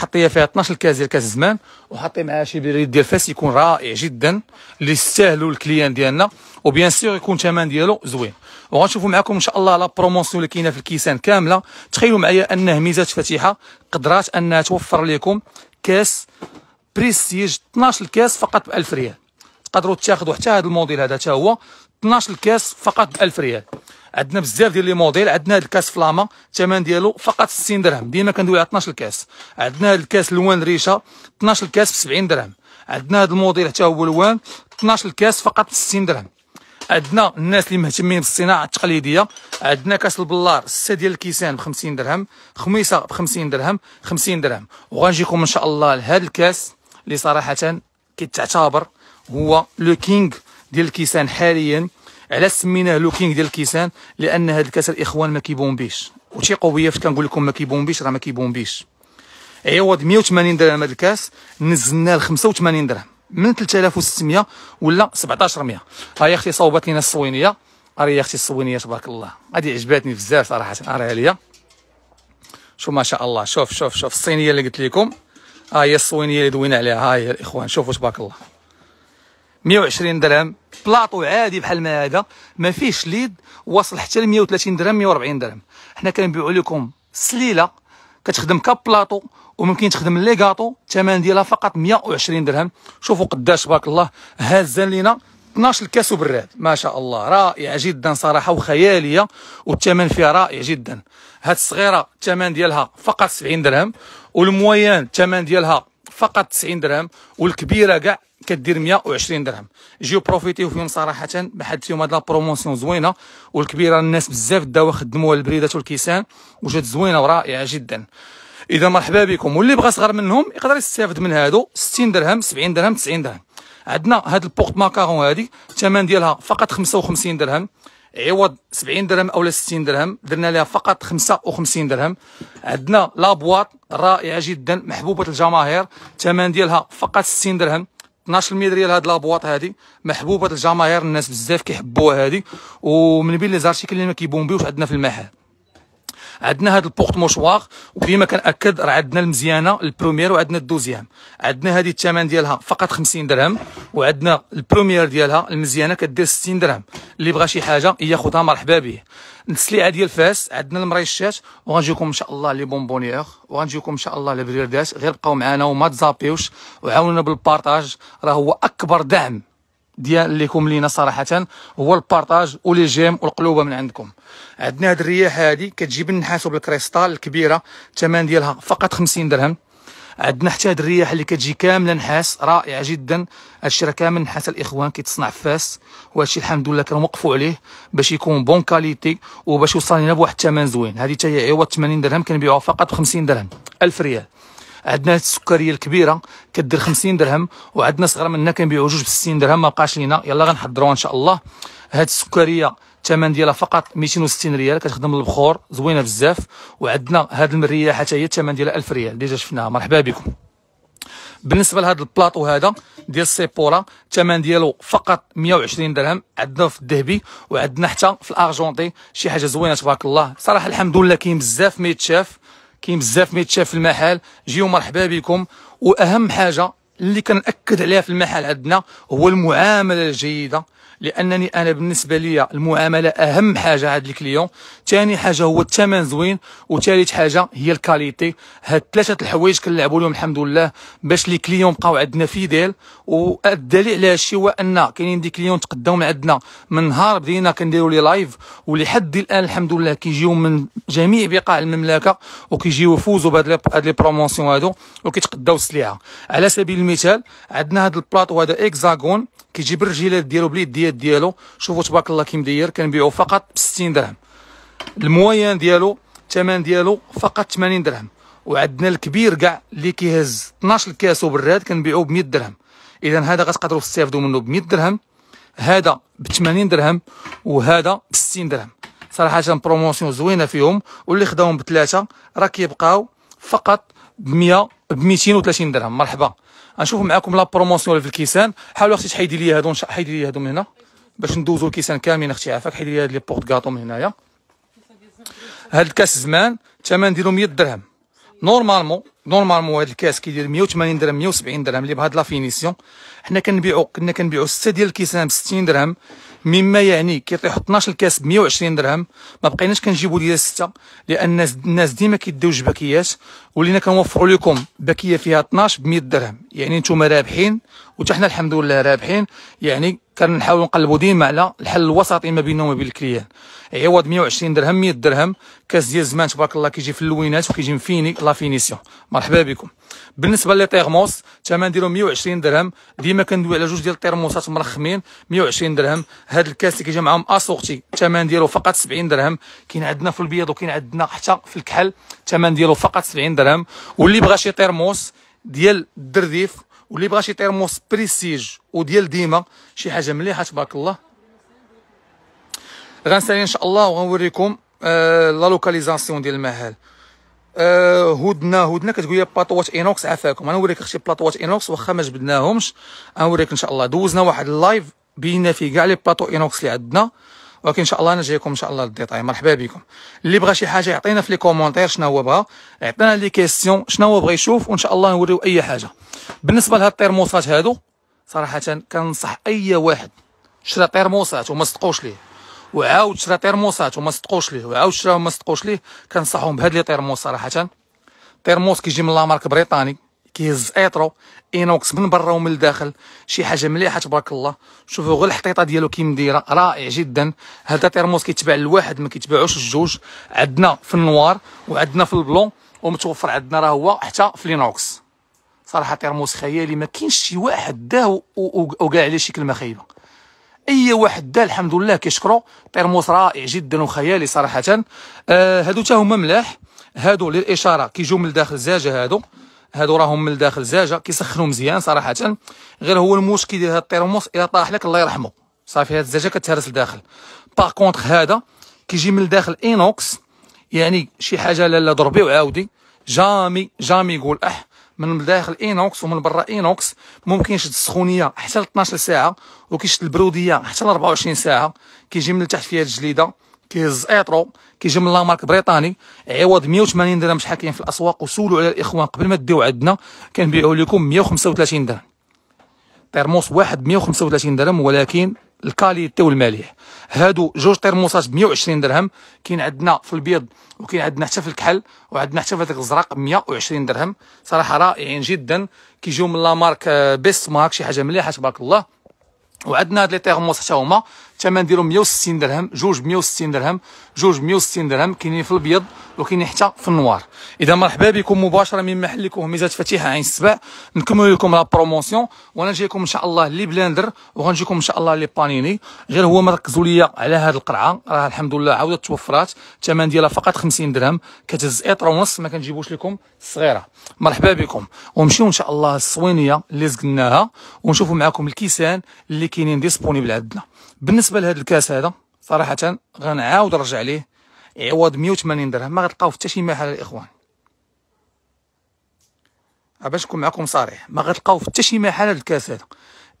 حطيه فيها 12 كاس ديال كاس الزمان وحطي معاها شي بريد ديال فاس يكون رائع جدا اللي يستاهلوا الكليان ديالنا وبيان سيغ يكون الثمن ديالو زوين وغنشوفوا معكم ان شاء الله لا بروموسيون اللي كاينه في الكيسان كامله تخيلوا معايا انه ميزات فاتحه قدرات انها توفر لكم كاس بريستيج 12 كاس فقط ب 1000 ريال تقدروا تاخذوا حتى هذا الموديل هذا حتى هو 12 كاس فقط ب 1000 ريال عندنا بزاف ديال لي موديل عندنا هاد الكاس فلاما الثمن ديالو فقط 60 درهم ديما كندوي على 12 كاس عندنا هاد الكاس لوان ريشه 12 كاس ب 70 درهم عندنا هاد الموديل حتى هو لوان 12 كاس فقط ب 60 درهم عندنا الناس اللي مهتمين بالصناعه التقليديه عندنا كاس البلار 6 ديال الكيسان ب 50 درهم خميسه ب 50 درهم 50 درهم وغنجيكم ان شاء الله لهذا الكاس اللي صراحه كتعتبر هو لو كينغ ديال الكيسان حاليا علاش سميناه لو كينغ ديال الكيسان لان هاد الكاس الاخوان ما كيبومبيش وشي قويه فاش كنقول لكم ما كيبومبيش راه ما كيبومبيش عوض 180 درهم هاد الكاس نزلناه ل 85 درهم من 3600 ولا 1700 ها يا اختي صوبت لينا الصوينيه اري يا اختي الصوينيه تبارك الله هذه عجباتني بزاف صراحه اري عليا شوف ما شاء الله شوف شوف شوف الصينيه اللي قلت لكم ها هي الصوينيه اللي دوينا عليها ها هي الاخوان شوفوا تبارك الله 120 درهم بلاطو عادي بحال ما هذا ما فيهش ليد واصل حتى ل 130 درهم 140 درهم حنا كنبيعوا لكم سليله كتخدم كبلاطو وممكن تخدم لي كاطو الثمن ديالها فقط 120 درهم شوفوا قداش تبارك الله هازان لينا 12 كاس براد ما شاء الله رائعه جدا صراحه وخياليه والثمن فيها رائع جدا هاد الصغيره الثمن ديالها فقط 70 درهم والمويان الثمن ديالها فقط 90 درهم والكبيره كاع كدير 120 درهم جيو بروفيتيو فيهم صراحه بحال فيهم هاد لا بروموسيون زوينه والكبيره الناس بزاف داو خدموها البريدات والكيسان وجات زوينه ورائعه جدا اذا مرحبا بكم واللي بغى صغر منهم يقدر يستافد من هادو 60 درهم 70 درهم 90 درهم عندنا هاد البورت ماكارون هادي الثمن ديالها فقط 55 درهم عوض 70 درهم اولا 60 درهم درنا لها فقط 55 درهم عندنا لابواط رائعه جدا محبوبه الجماهير الثمن ديالها فقط 60 درهم 12 المية ديال هاد لابواط هادي محبوبه الجماهير الناس بزاف كيحبوها هادي ومن بين لي زارتيكل اللي ما كيبومبيوش عندنا في المحل عندنا هاد البورت موشوار وكيما كناكد راه عندنا المزيانه البرومير وعندنا الدوزيام عندنا هذه الثمن ديالها فقط 50 درهم وعندنا البرومير ديالها المزيانه كدير 60 درهم اللي بغى شي حاجه ياخذها مرحبا به السليعه ديال فاس عندنا المريشات وغنجيكم ان شاء الله لي بونبونيير وغنجيكم ان شاء الله لبريرداس غير بقاو معنا وما تزابيوش وعاونونا بالبارطاج راه هو اكبر دعم ديال ليكم لينا صراحه هو البارطاج ولي جيم والقلوبه من عندكم عندنا هاد الرياح هادي كتجيب النحاس بالكريستال الكبيره الثمن ديالها فقط 50 درهم عندنا حتى هاد الرياح اللي كتجي كامله نحاس رائعه جدا هادشي راه كامل نحاس الاخوان كيتصنع في فاس وهادشي الحمد لله كانوا وقفوا عليه باش يكون بون كاليتي وباش يوصل لنا بواحد الثمن زوين هذه حتى هي عوض 80 درهم كنبيعوها فقط ب 50 درهم 1000 ريال عندنا السكريه الكبيره كدير 50 درهم وعندنا صغيره منها كنبيعوا جوج ب 60 درهم ما بقاش لينا يلا غنحضروها ان شاء الله هاد السكريه الثمن ديالها فقط 260 ريال كتخدم البخور زوينه بزاف وعندنا هاد المريه حتى هي الثمن ديالها 1000 ريال ديجا شفناها مرحبا بكم بالنسبه لهذا البلاطو هذا ديال السيبورا الثمن ديالو فقط 120 درهم عندنا في الذهبي وعندنا حتى في الارجونتي شي حاجه زوينه تبارك الله صراحه الحمد لله كاين بزاف ما يتشاف كاين بزاف ما يتشاف في المحل جيو مرحبا بكم واهم حاجه اللي كنأكد عليها في المحل عندنا هو المعامله الجيده لانني انا بالنسبه لي المعامله اهم حاجه عند الكليون ثاني حاجه هو الثمن زوين وثالث حاجه هي الكاليتي هاد ثلاثه الحوايج كنلعبوا لهم الحمد لله باش لي كليون بقاو عندنا فيديل والدليل على هادشي هو ان كاينين دي كليون تقداو عندنا من نهار بدينا كنديروا لي لايف ولحد الان الحمد لله كيجيو من جميع بقاع المملكه وكيجيو يفوزوا بهاد لي بروموسيون هادو وكيتقداو السلعه على سبيل المثال عندنا هاد البلاطو هذا اكزاغون كيجيب الرجيلات ديالو باليديات ديالو شوفوا تبارك الله كي مدير كنبيعو فقط ب 60 درهم المويان ديالو الثمن ديالو فقط 80 درهم وعندنا الكبير كاع اللي كيهز 12 كاس وبراد كنبيعو ب 100 درهم اذا هذا غتقدروا تستافدوا منه ب 100 درهم هذا ب 80 درهم وهذا ب 60 درهم صراحه بروموسيون زوينه فيهم واللي خداهم بثلاثه راه كيبقاو فقط ب 100 ب 230 درهم مرحبا غنشوف معكم لا بروموسيون في الكيسان حاول اختي تحيدي لي هادو حيدي لي هادو من هنا باش ندوزو الكيسان كاملين اختي عافاك حيدي لي هاد لي بورت كاطو من هنايا هاد الكاس زمان الثمن ديالو 100 درهم نورمالمون نورمالمون هاد الكاس كيدير 180 درهم 170 درهم اللي بهاد لا فينيسيون حنا كنبيعو كنا كنبيعو 6 ديال الكيسان ب 60 درهم مما يعني كيطيح 12 كاس ب 120 درهم ما بقيناش كنجيبوا ديال سته لان الناس ديما كيديو جبكيات ولينا كنوفروا لكم باكيه فيها 12 ب 100 درهم يعني نتوما رابحين وتحنا حنا الحمد لله رابحين يعني كنحاولوا نقلبوا ديما على الحل الوسطي ما بيننا وما بين الكليان يعني عوض 120 درهم 100 درهم كاس ديال الزمان تبارك الله كيجي في اللوينات وكيجي فيني لا فينيسيون مرحبا بكم بالنسبه لي تيرموس الثمن ديالو 120 درهم ديما كندوي على جوج ديال التيرموسات مرخمين 120 درهم هاد الكاس اللي كيجي معاهم اسوغتي الثمن ديالو فقط 70 درهم كاين عندنا في البيض وكاين عندنا حتى في الكحل الثمن ديالو فقط 70 درهم واللي بغى شي تيرموس ديال الدرديف واللي بغى شي تيرموس بريسيج وديال ديما شي حاجه مليحه تبارك الله غنسالي ان شاء الله وغنوريكم آه، لا لوكاليزاسيون ديال المحل آه هدنا هدنا كتقول لي بلاطوات اينوكس عافاكم انا نوريك اختي بلاطوات اينوكس واخا ما جبدناهمش غنوريك ان شاء الله دوزنا واحد اللايف بينا فيه كاع لي بلاطو اينوكس اللي عندنا ولكن ان شاء الله انا جايكم ان شاء الله للديتاي مرحبا بكم اللي بغى شي حاجه يعطينا في لي كومونتير شنو هو بغى يعطينا لي كيسيون شنو هو بغى يشوف وان شاء الله نوريو اي حاجه بالنسبه لهاد التيرموسات هادو صراحه كنصح اي واحد شرا تيرموسات وما صدقوش ليه وعاود شرا تيرموسات وما صدقوش ليه وعاود شرا وما صدقوش ليه كنصحهم بهاد لي تيرموس صراحه تيرموس كيجي من لامارك بريطاني كيهز ايطرو اينوكس من برا ومن الداخل شي حاجه مليحه تبارك الله شوفوا غير الحطيطه ديالو كي مديره رائع جدا هذا تيرموس كيتباع لواحد ما كيتباعوش الجوج عندنا في النوار وعندنا في البلون ومتوفر عندنا راه هو حتى في لينوكس صراحه تيرموس خيالي ما كاينش شي واحد داه وكاع عليه شي كلمه خايبه اي واحد دا الحمد لله كيشكرو تيرموس رائع جدا وخيالي صراحه آه هادو حتى هما ملاح هادو للاشاره كيجيو من الداخل زاجه هادو هادو راهم من الداخل زاجه كيسخنوا مزيان صراحه غير هو المشكل ديال هاد التيرموس الا طاح لك الله يرحمه صافي هاد الزاجه كتهرس لداخل باغ كونطخ هذا كيجي من الداخل اينوكس يعني شي حاجه لا ضربي وعاودي جامي جامي يقول اح من الداخل اينوكس ومن برا اينوكس ممكن يشد السخونيه حتى ل 12 ساعه وكيشد البروديه حتى ل 24 ساعه كيجي من تحت فيها الجليده كيهز ايطرو كيجي من لامارك بريطاني عوض 180 درهم شحال كاين في الاسواق وسولوا على الاخوان قبل ما ديو عندنا كنبيعوا لكم 135 درهم ترموس واحد 135 درهم ولكن الكاليتي والمليح هادو جوج ترموسات ب 120 درهم كاين عندنا في البيض وكاين عندنا حتى في الكحل وعندنا حتى في هذاك الزرق 120 درهم صراحه رائعين جدا كيجيو من لامارك آه، بيست مارك شي حاجه مليحه تبارك الله وعندنا هاد لي تيرموس حتى هما الثمن ديالو 160 درهم جوج 160 درهم جوج 160 درهم كاينين في الابيض وكاينين حتى في النوار اذا مرحبا بكم مباشره من محلكم هميزات فتيحه عين السبع نكمل لكم لا بروموسيون وانا جايكم ان شاء الله لي بلاندر وغنجيكم ان شاء الله لي بانيني غير هو مركزوا ليا على هذه القرعه راه الحمد لله عاودت توفرات الثمن ديالها فقط 50 درهم كتهز اطر ونص ما كنجيبوش لكم الصغيره مرحبا بكم ونمشيو ان شاء الله الصوينيه اللي زقناها ونشوفوا معكم الكيسان اللي كاينين ديسبونيبل عندنا بالنسبه لهذا الكاس هذا صراحه غنعاود نرجع ليه عوض 180 درهم ما غتلقاو حتى شي محل الاخوان باش نكون معكم صريح ما غتلقاو حتى شي محل هذا الكاس هذا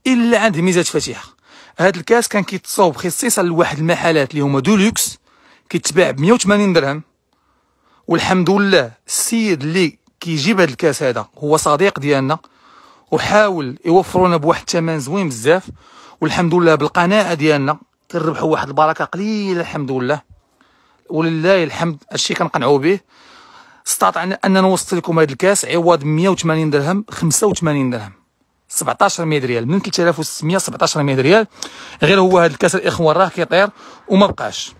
الا عند ميزات فاتحه هذا الكاس كان كيتصاوب خصيصا لواحد المحلات اللي هما دولوكس كيتباع ب 180 درهم والحمد لله السيد اللي كيجيب هذا الكاس هذا هو صديق ديالنا وحاول يوفر لنا بواحد الثمن زوين بزاف والحمد لله بالقناعه ديالنا تربحوا واحد البركه قليله الحمد لله ولله الحمد هادشي كنقنعوا به استطعنا ان نوصل لكم هذا الكاس عوض 180 درهم 85 درهم مية ريال من 3600 مية ريال غير هو هذا الكاس الاخوان راه كيطير وما بقاش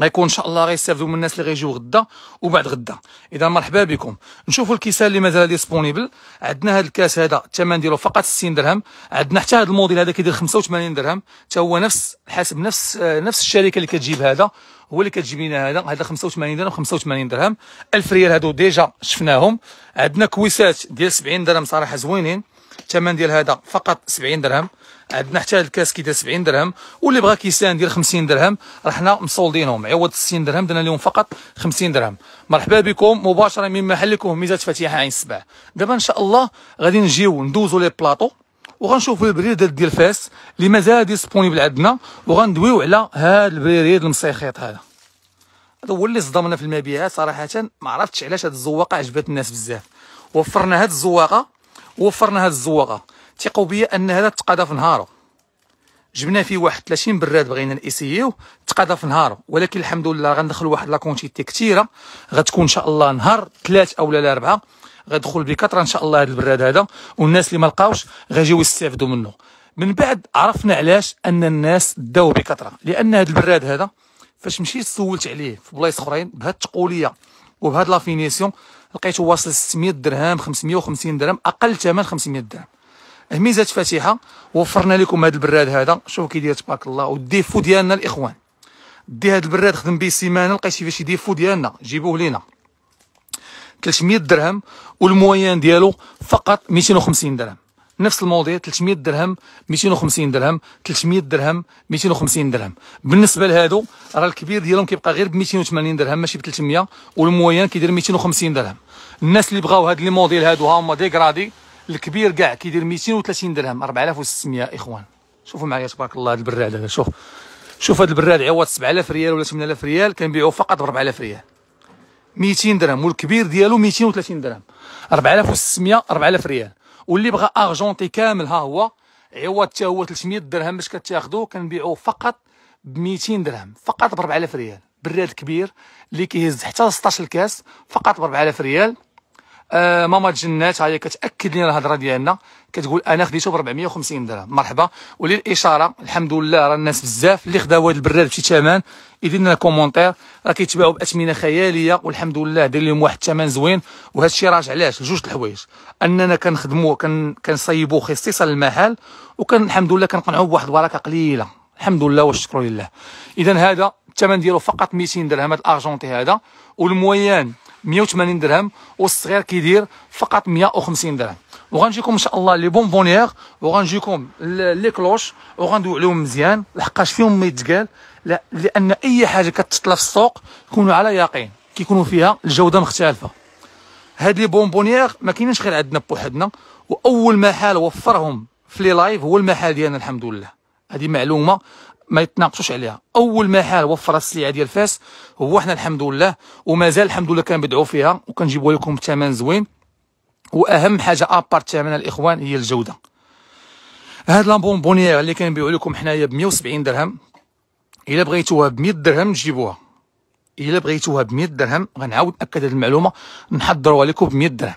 غيكون ان شاء الله غيستافدوا من الناس اللي غيجيو غدا وبعد غدا اذا مرحبا بكم نشوفوا الكيسان اللي مازال ديسبونيبل عندنا هذا الكاس هذا الثمن ديالو فقط 60 درهم عندنا حتى هذا الموديل هذا كيدير 85 درهم حتى هو نفس حاسب نفس نفس الشركه اللي كتجيب هذا هو اللي كتجيب لنا هذا هذا 85 درهم 85 درهم 1000 ريال هادو ديجا شفناهم عندنا كويسات ديال 70 درهم صراحه زوينين الثمن ديال هذا فقط 70 درهم عندنا حتى الكاس كيدير 70 درهم واللي بغى كيسان ديال 50 درهم راه حنا مسولدينهم عوض 60 درهم درنا لهم فقط 50 درهم مرحبا بكم مباشره من محلكم ميزات فتيحه عين السبع دابا ان شاء الله غادي نجيو ندوزو لي بلاطو وغنشوفوا البريدات ديال فاس اللي مازال ديسبونيبل عندنا وغندويو على هاد البريد المسيخيط هذا هذا هو اللي صدمنا في المبيعات صراحه ما عرفتش علاش هاد الزواقه عجبات الناس بزاف وفرنا هاد الزواقه وفرنا هاد الزواقه ثقوا بيا ان هذا تقاضى في نهاره جبنا فيه واحد 30 براد بغينا نسييو تقاضى في نهاره ولكن الحمد لله غندخل واحد كونتيتي كثيره غتكون ان شاء الله نهار ثلاث او لا اربعه غدخل بكثره ان شاء الله هذا البراد هذا والناس اللي ما لقاوش غيجيو يستافدوا منه من بعد عرفنا علاش ان الناس داو بكثره لان هذا البراد هذا فاش مشيت سولت عليه في بلايص اخرين بهذه التقوليه وبهذه لافينيسيون لقيته واصل 600 درهم 550 درهم اقل ثمن 500 درهم ميزه فاتحه وفرنا لكم هذا البراد هذا شوفوا كي داير تبارك الله والديفو ديالنا الاخوان دي هذا البراد خدم به سيمانه لقيتي فيه شي ديفو ديالنا جيبوه لينا 300 درهم والموين ديالو فقط 250 درهم نفس الموضوع 300 درهم 250 درهم 300 درهم 250 درهم بالنسبه لهادو راه الكبير ديالهم كيبقى غير ب 280 درهم ماشي ب 300 والموين كيدير 250 درهم الناس اللي بغاو هاد لي موديل هادو ها هما ديغرادي الكبير كاع كيدير 230 درهم 4600 اخوان شوفوا معايا تبارك الله هذا البراد هذا شوف شوف هذا البراد عوض 7000 ريال ولا 8000 ريال كنبيعوه فقط ب 4000 ريال 200 درهم والكبير ديالو 230 درهم 4600 4000 ريال واللي بغى ارجونتي كامل ها هو عوض حتى هو 300 درهم باش كتاخذو كنبيعوه فقط ب 200 درهم فقط ب 4000 ريال براد كبير اللي كيهز حتى 16 الكاس فقط ب 4000 ريال آه، ماما جنات هي كتاكد لنا الهضره ديالنا كتقول انا خديته ب 450 درهم مرحبا وللاشاره الحمد لله راه الناس بزاف اللي خداو هذا البراد بشي ثمن يدير لنا كومونتير راه كيتباعوا باثمنه خياليه والحمد لله داير لهم واحد الثمن زوين وهذا الشيء راجع علاش لجوج الحوايج اننا كنخدموا كنصيبوا خصيصا للمحل وكان الحمد لله كنقنعوا بواحد البركه قليله الحمد لله والشكر لله اذا هذا الثمن ديالو فقط 200 درهم هذا الارجونتي هذا والمويان 180 درهم والصغير كيدير فقط 150 درهم وغنجيكم ان شاء الله لي بون وغنجيكم لي كلوش وغندوي عليهم مزيان لحقاش فيهم ما يتقال لا لان اي حاجه كتطلع في السوق كونوا على يقين كيكونوا فيها الجوده مختلفه هاد لي بونبونيير ما كاينينش غير عندنا بوحدنا واول محل وفرهم في لي لايف هو المحل ديالنا الحمد لله هذه معلومه ما يتناقشوش عليها اول محل وفر السلعه ديال فاس هو حنا الحمد لله ومازال الحمد لله كنبدعوا فيها وكنجيبوها لكم بثمن زوين واهم حاجه ابارت الثمن الاخوان هي الجوده هاد لامبونبونيير اللي كنبيعوا لكم حنايا ب 170 درهم الا بغيتوها ب 100 درهم تجيبوها الا بغيتوها ب 100 درهم غنعاود ناكد هاد المعلومه نحضروها لكم ب 100 درهم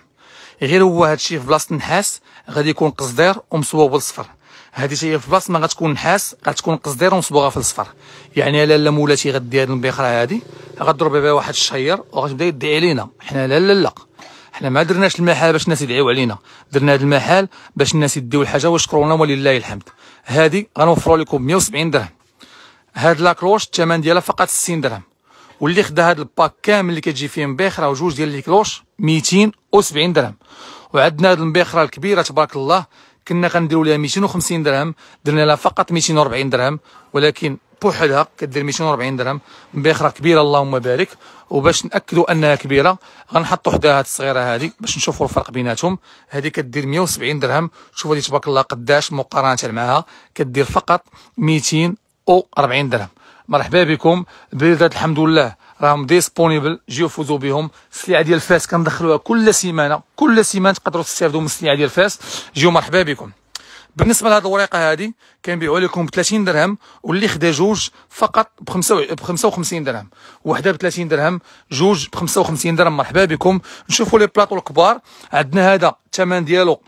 غير هو هادشي في بلاصه النحاس غادي يكون قصدير ومصوب بالصفر هادي تاهي في بلاصه ما غتكون نحاس غتكون قصديره ومصبوغه في الصفر يعني لالا مولاتي غدي هاد البخره هادي غضرب بها واحد الشهير وغتبدا يدعي علينا حنا لا لا لا حنا ما درناش المحال باش الناس يدعيو علينا درنا هاد المحال باش الناس يديو الحاجه ويشكرونا ولله الحمد هادي غنوفروا لكم 170 درهم هاد لاكلوش الثمن ديالها فقط 60 درهم واللي خدا هاد الباك كامل اللي كتجي فيه مبيخره وجوج ديال الكلوش 270 درهم وعندنا هاد المبيخره الكبيره تبارك الله كنا غنديروا لها 250 درهم درنا لها فقط 240 درهم ولكن بوحدها كدير 240 درهم بخره كبيره اللهم بارك وباش ناكدوا انها كبيره غنحطوا حداها هذه الصغيره هذه باش نشوفوا الفرق بيناتهم هذه كدير 170 درهم شوف لي تبارك الله قداش مقارنه معها كدير فقط 240 درهم مرحبا بكم بلدات الحمد لله راهم ديسبونيبل جيو فوزو بهم السلعه ديال فاس كندخلوها كل سيمانه كل سيمانه تقدروا تستافدوا من السلعه ديال فاس جيو مرحبا بكم بالنسبه لهاد الوريقه هادي كنبيعوها لكم ب 30 درهم واللي خدا جوج فقط ب 55 درهم وحده ب 30 درهم جوج ب 55 درهم مرحبا بكم نشوفوا لي بلاطو الكبار عندنا هذا الثمن ديالو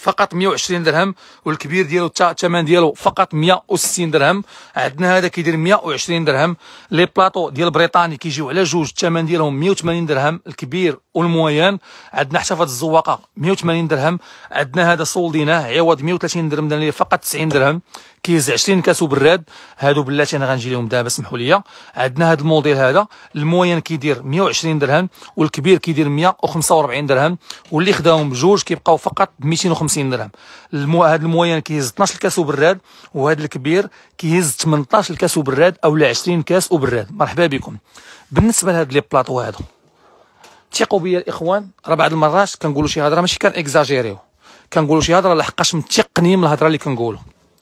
فقط 120 درهم والكبير ديالو الثمن ديالو فقط 160 درهم عندنا هذا كيدير 120 درهم لي بلاطو ديال بريطاني كيجيو على جوج الثمن ديالهم 180 درهم الكبير والمويان عندنا حتى الزواقه 180 درهم عندنا هذا سولديناه عوض 130 درهم دانا فقط 90 درهم كيز 20 كاسو براد هادو بلاتي انا غنجي لهم دابا سمحوا لي عندنا هذا الموديل هذا الموين كيدير 120 درهم والكبير كيدير 145 درهم واللي خداهم بجوج كيبقاو فقط 250 درهم المو... هذا الموين كيهز 12 كاسو براد وهذا الكبير كيهز 18 كاسو براد اولا 20 كاس وبراد مرحبا بكم بالنسبه لهاد لي بلاطو هادو ثقوا بيا الاخوان راه بعض المرات كنقولوا شي هضره ماشي كان اكزاجيريو كنقولوا شي هضره لحقاش متيقنين من الهضره اللي كنقولوا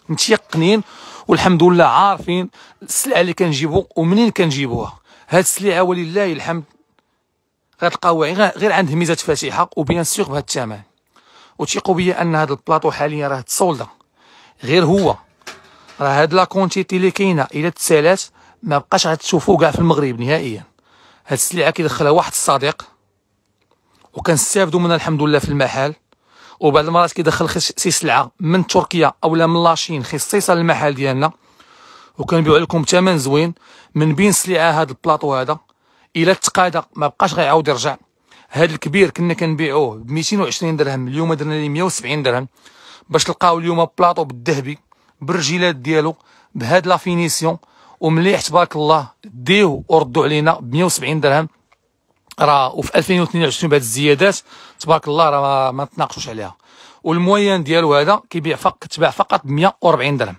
متيقنين والحمد لله عارفين السلعه اللي كنجيبو ومنين كنجيبوها هاد السلعه ولله الحمد غتلقاو غير عند ميزه فاتحه وبيان سيغ بهاد الثمن وتيقوا بيا ان هاد البلاطو حاليا راه تسولدا غير هو راه هاد لا كونتيتي اللي كاينه الى تسالات ما بقاش غتشوفوه كاع في المغرب نهائيا هاد السلعه كيدخلها واحد الصديق وكنستافدوا منها الحمد لله في المحل وبعض المرات كيدخل شي سلعه من تركيا اولا من لاشين خصيصا للمحل ديالنا وكنبيعوا لكم ثمن زوين من بين السلعه هذا البلاطو هذا الى تقادا ما بقاش غيعاود يرجع هذا الكبير كنا كنبيعوه ب 220 درهم اليوم درنا ليه 170 درهم باش تلقاو اليوم بلاطو بالذهبي بالرجيلات ديالو بهاد لافينيسيون ومليح تبارك الله ديو وردوا علينا ب 170 درهم راه وفي 2022 بهاد الزيادات تبارك الله راه ما نتناقشوش عليها والموين ديالو هذا كيبيع فقط كتباع فقط ب 140 درهم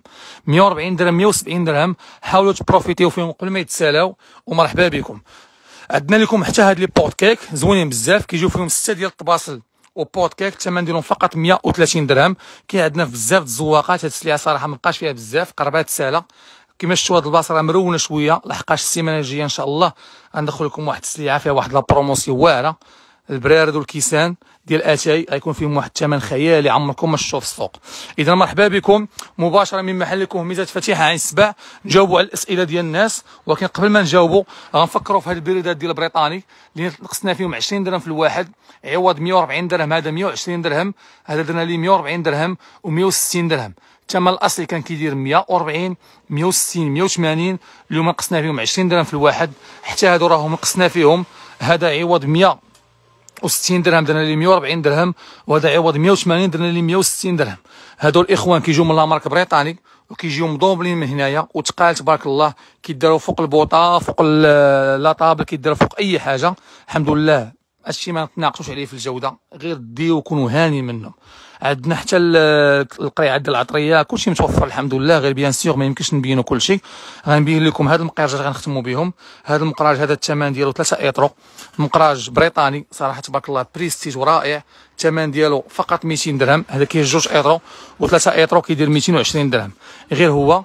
140 درهم 170 درهم حاولوا تبروفيتيو فيهم قبل ما يتسالاو ومرحبا بكم عندنا لكم حتى هاد لي بورت كيك زوينين بزاف كيجيو فيهم 6 ديال الطباصل وبورت كيك الثمن ديالهم فقط 130 درهم كاين عندنا بزاف د الزواقات هاد السلعه صراحه مابقاش فيها بزاف قربات ساله كما شفتوا هاد البصره مرونه شويه لحقاش السيمانه الجايه ان شاء الله غندخل لكم واحد السلعه فيها واحد لا بروموسيون واعره البرارد والكيسان ديال اتاي غيكون فيهم واحد الثمن خيالي عمركم ما شفتوه في السوق اذا مرحبا بكم مباشره من محلكم ميزات فتيحه عين السباع نجاوبوا على الاسئله ديال الناس ولكن قبل ما نجاوبوا غنفكروا في هاد البريدات ديال البريطاني اللي نقصنا فيهم 20 درهم في الواحد عوض 140 درهم هذا 120 درهم هذا درنا لي 140 درهم و160 درهم الثمن الاصلي كان كيدير 140 160 180 اليوم نقصنا فيهم 20 درهم في الواحد حتى هادو راهم نقصنا فيهم هذا عوض 100 و60 درهم درنا لي 140 درهم وهذا عوض 180 درنا لي 160 درهم هادو الاخوان كيجيو من لامارك بريطاني وكيجيو مضوبلين من هنايا وتقال تبارك الله كيداروا فوق البوطه فوق لا طابل كيداروا فوق اي حاجه الحمد لله هادشي ما نتناقشوش عليه في الجوده غير ديو وكونوا هاني منهم عندنا حتى القريعه ديال العطريه كلشي متوفر الحمد لله غير بيان سيغ ما يمكنش نبينو كلشي غنبين لكم هاد المقراجات غنختموا بهم هاد المقراج هذا الثمن ديالو ثلاثة ايترو مقراج بريطاني صراحه تبارك الله بريستيج ورائع الثمن ديالو فقط 200 درهم هذا كاين جوج ايترو و3 كيدير 220 درهم غير هو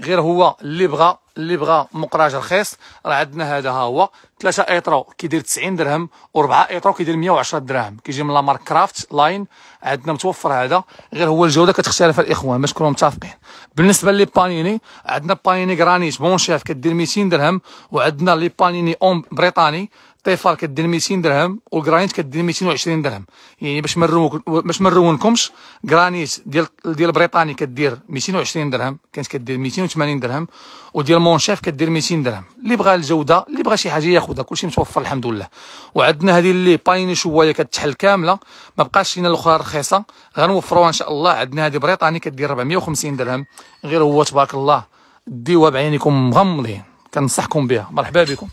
غير هو اللي بغى اللي بغى مقراج رخيص راه عندنا هذا ها هو 3 ايترو كيدير 90 درهم و4 ايترو كيدير 110 درهم كيجي من لا مارك كرافت لاين عندنا متوفر هذا غير هو الجوده كتختلف الاخوان باش نكونوا متفقين بالنسبه لي بانيني عندنا بانيني غرانيت بون شيف كدير 200 درهم وعندنا لي بانيني اون بريطاني الطيفار كدير 200 درهم والجرانيت كدير 220 درهم يعني باش ما باش ما نرونكمش جرانيت ديال ديال بريطاني كدير 220 درهم كانت كدير 280 درهم وديال مونشيف كدير 200 درهم اللي بغى الجوده اللي بغى شي حاجه ياخذها كلشي متوفر الحمد لله وعندنا هذه اللي باين شويه كتحل كامله ما بقاش لينا الاخرى رخيصه غنوفروها ان شاء الله عندنا هذه بريطاني كدير 450 درهم غير هو تبارك الله ديوها بعينكم مغمضين كنصحكم بها مرحبا بكم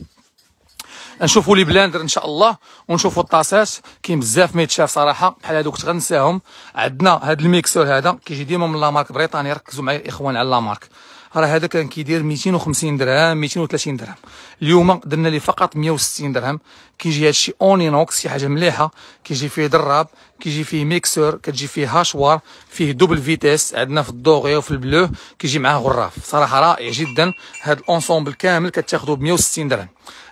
نشوفوا لي بلاندر ان شاء الله ونشوفوا الطاسات كاين بزاف ما يتشاف صراحه بحال هذوك كنت غنساهم عندنا هذا الميكسور هذا كيجي ديما من لا مارك بريطاني ركزوا معايا الاخوان على لا مارك راه هذا كان كيدير 250 درهم 230 درهم اليوم درنا لي فقط 160 درهم كيجي هذا الشيء اونينوكس شي حاجه مليحه كيجي فيه دراب كيجي فيه ميكسور كتجي فيه هاشوار فيه دوبل فيتيس عندنا في الدوغي وفي البلو كيجي معاه غراف صراحه رائع جدا هاد الانسومبل كامل كتاخذوا ب 160 درهم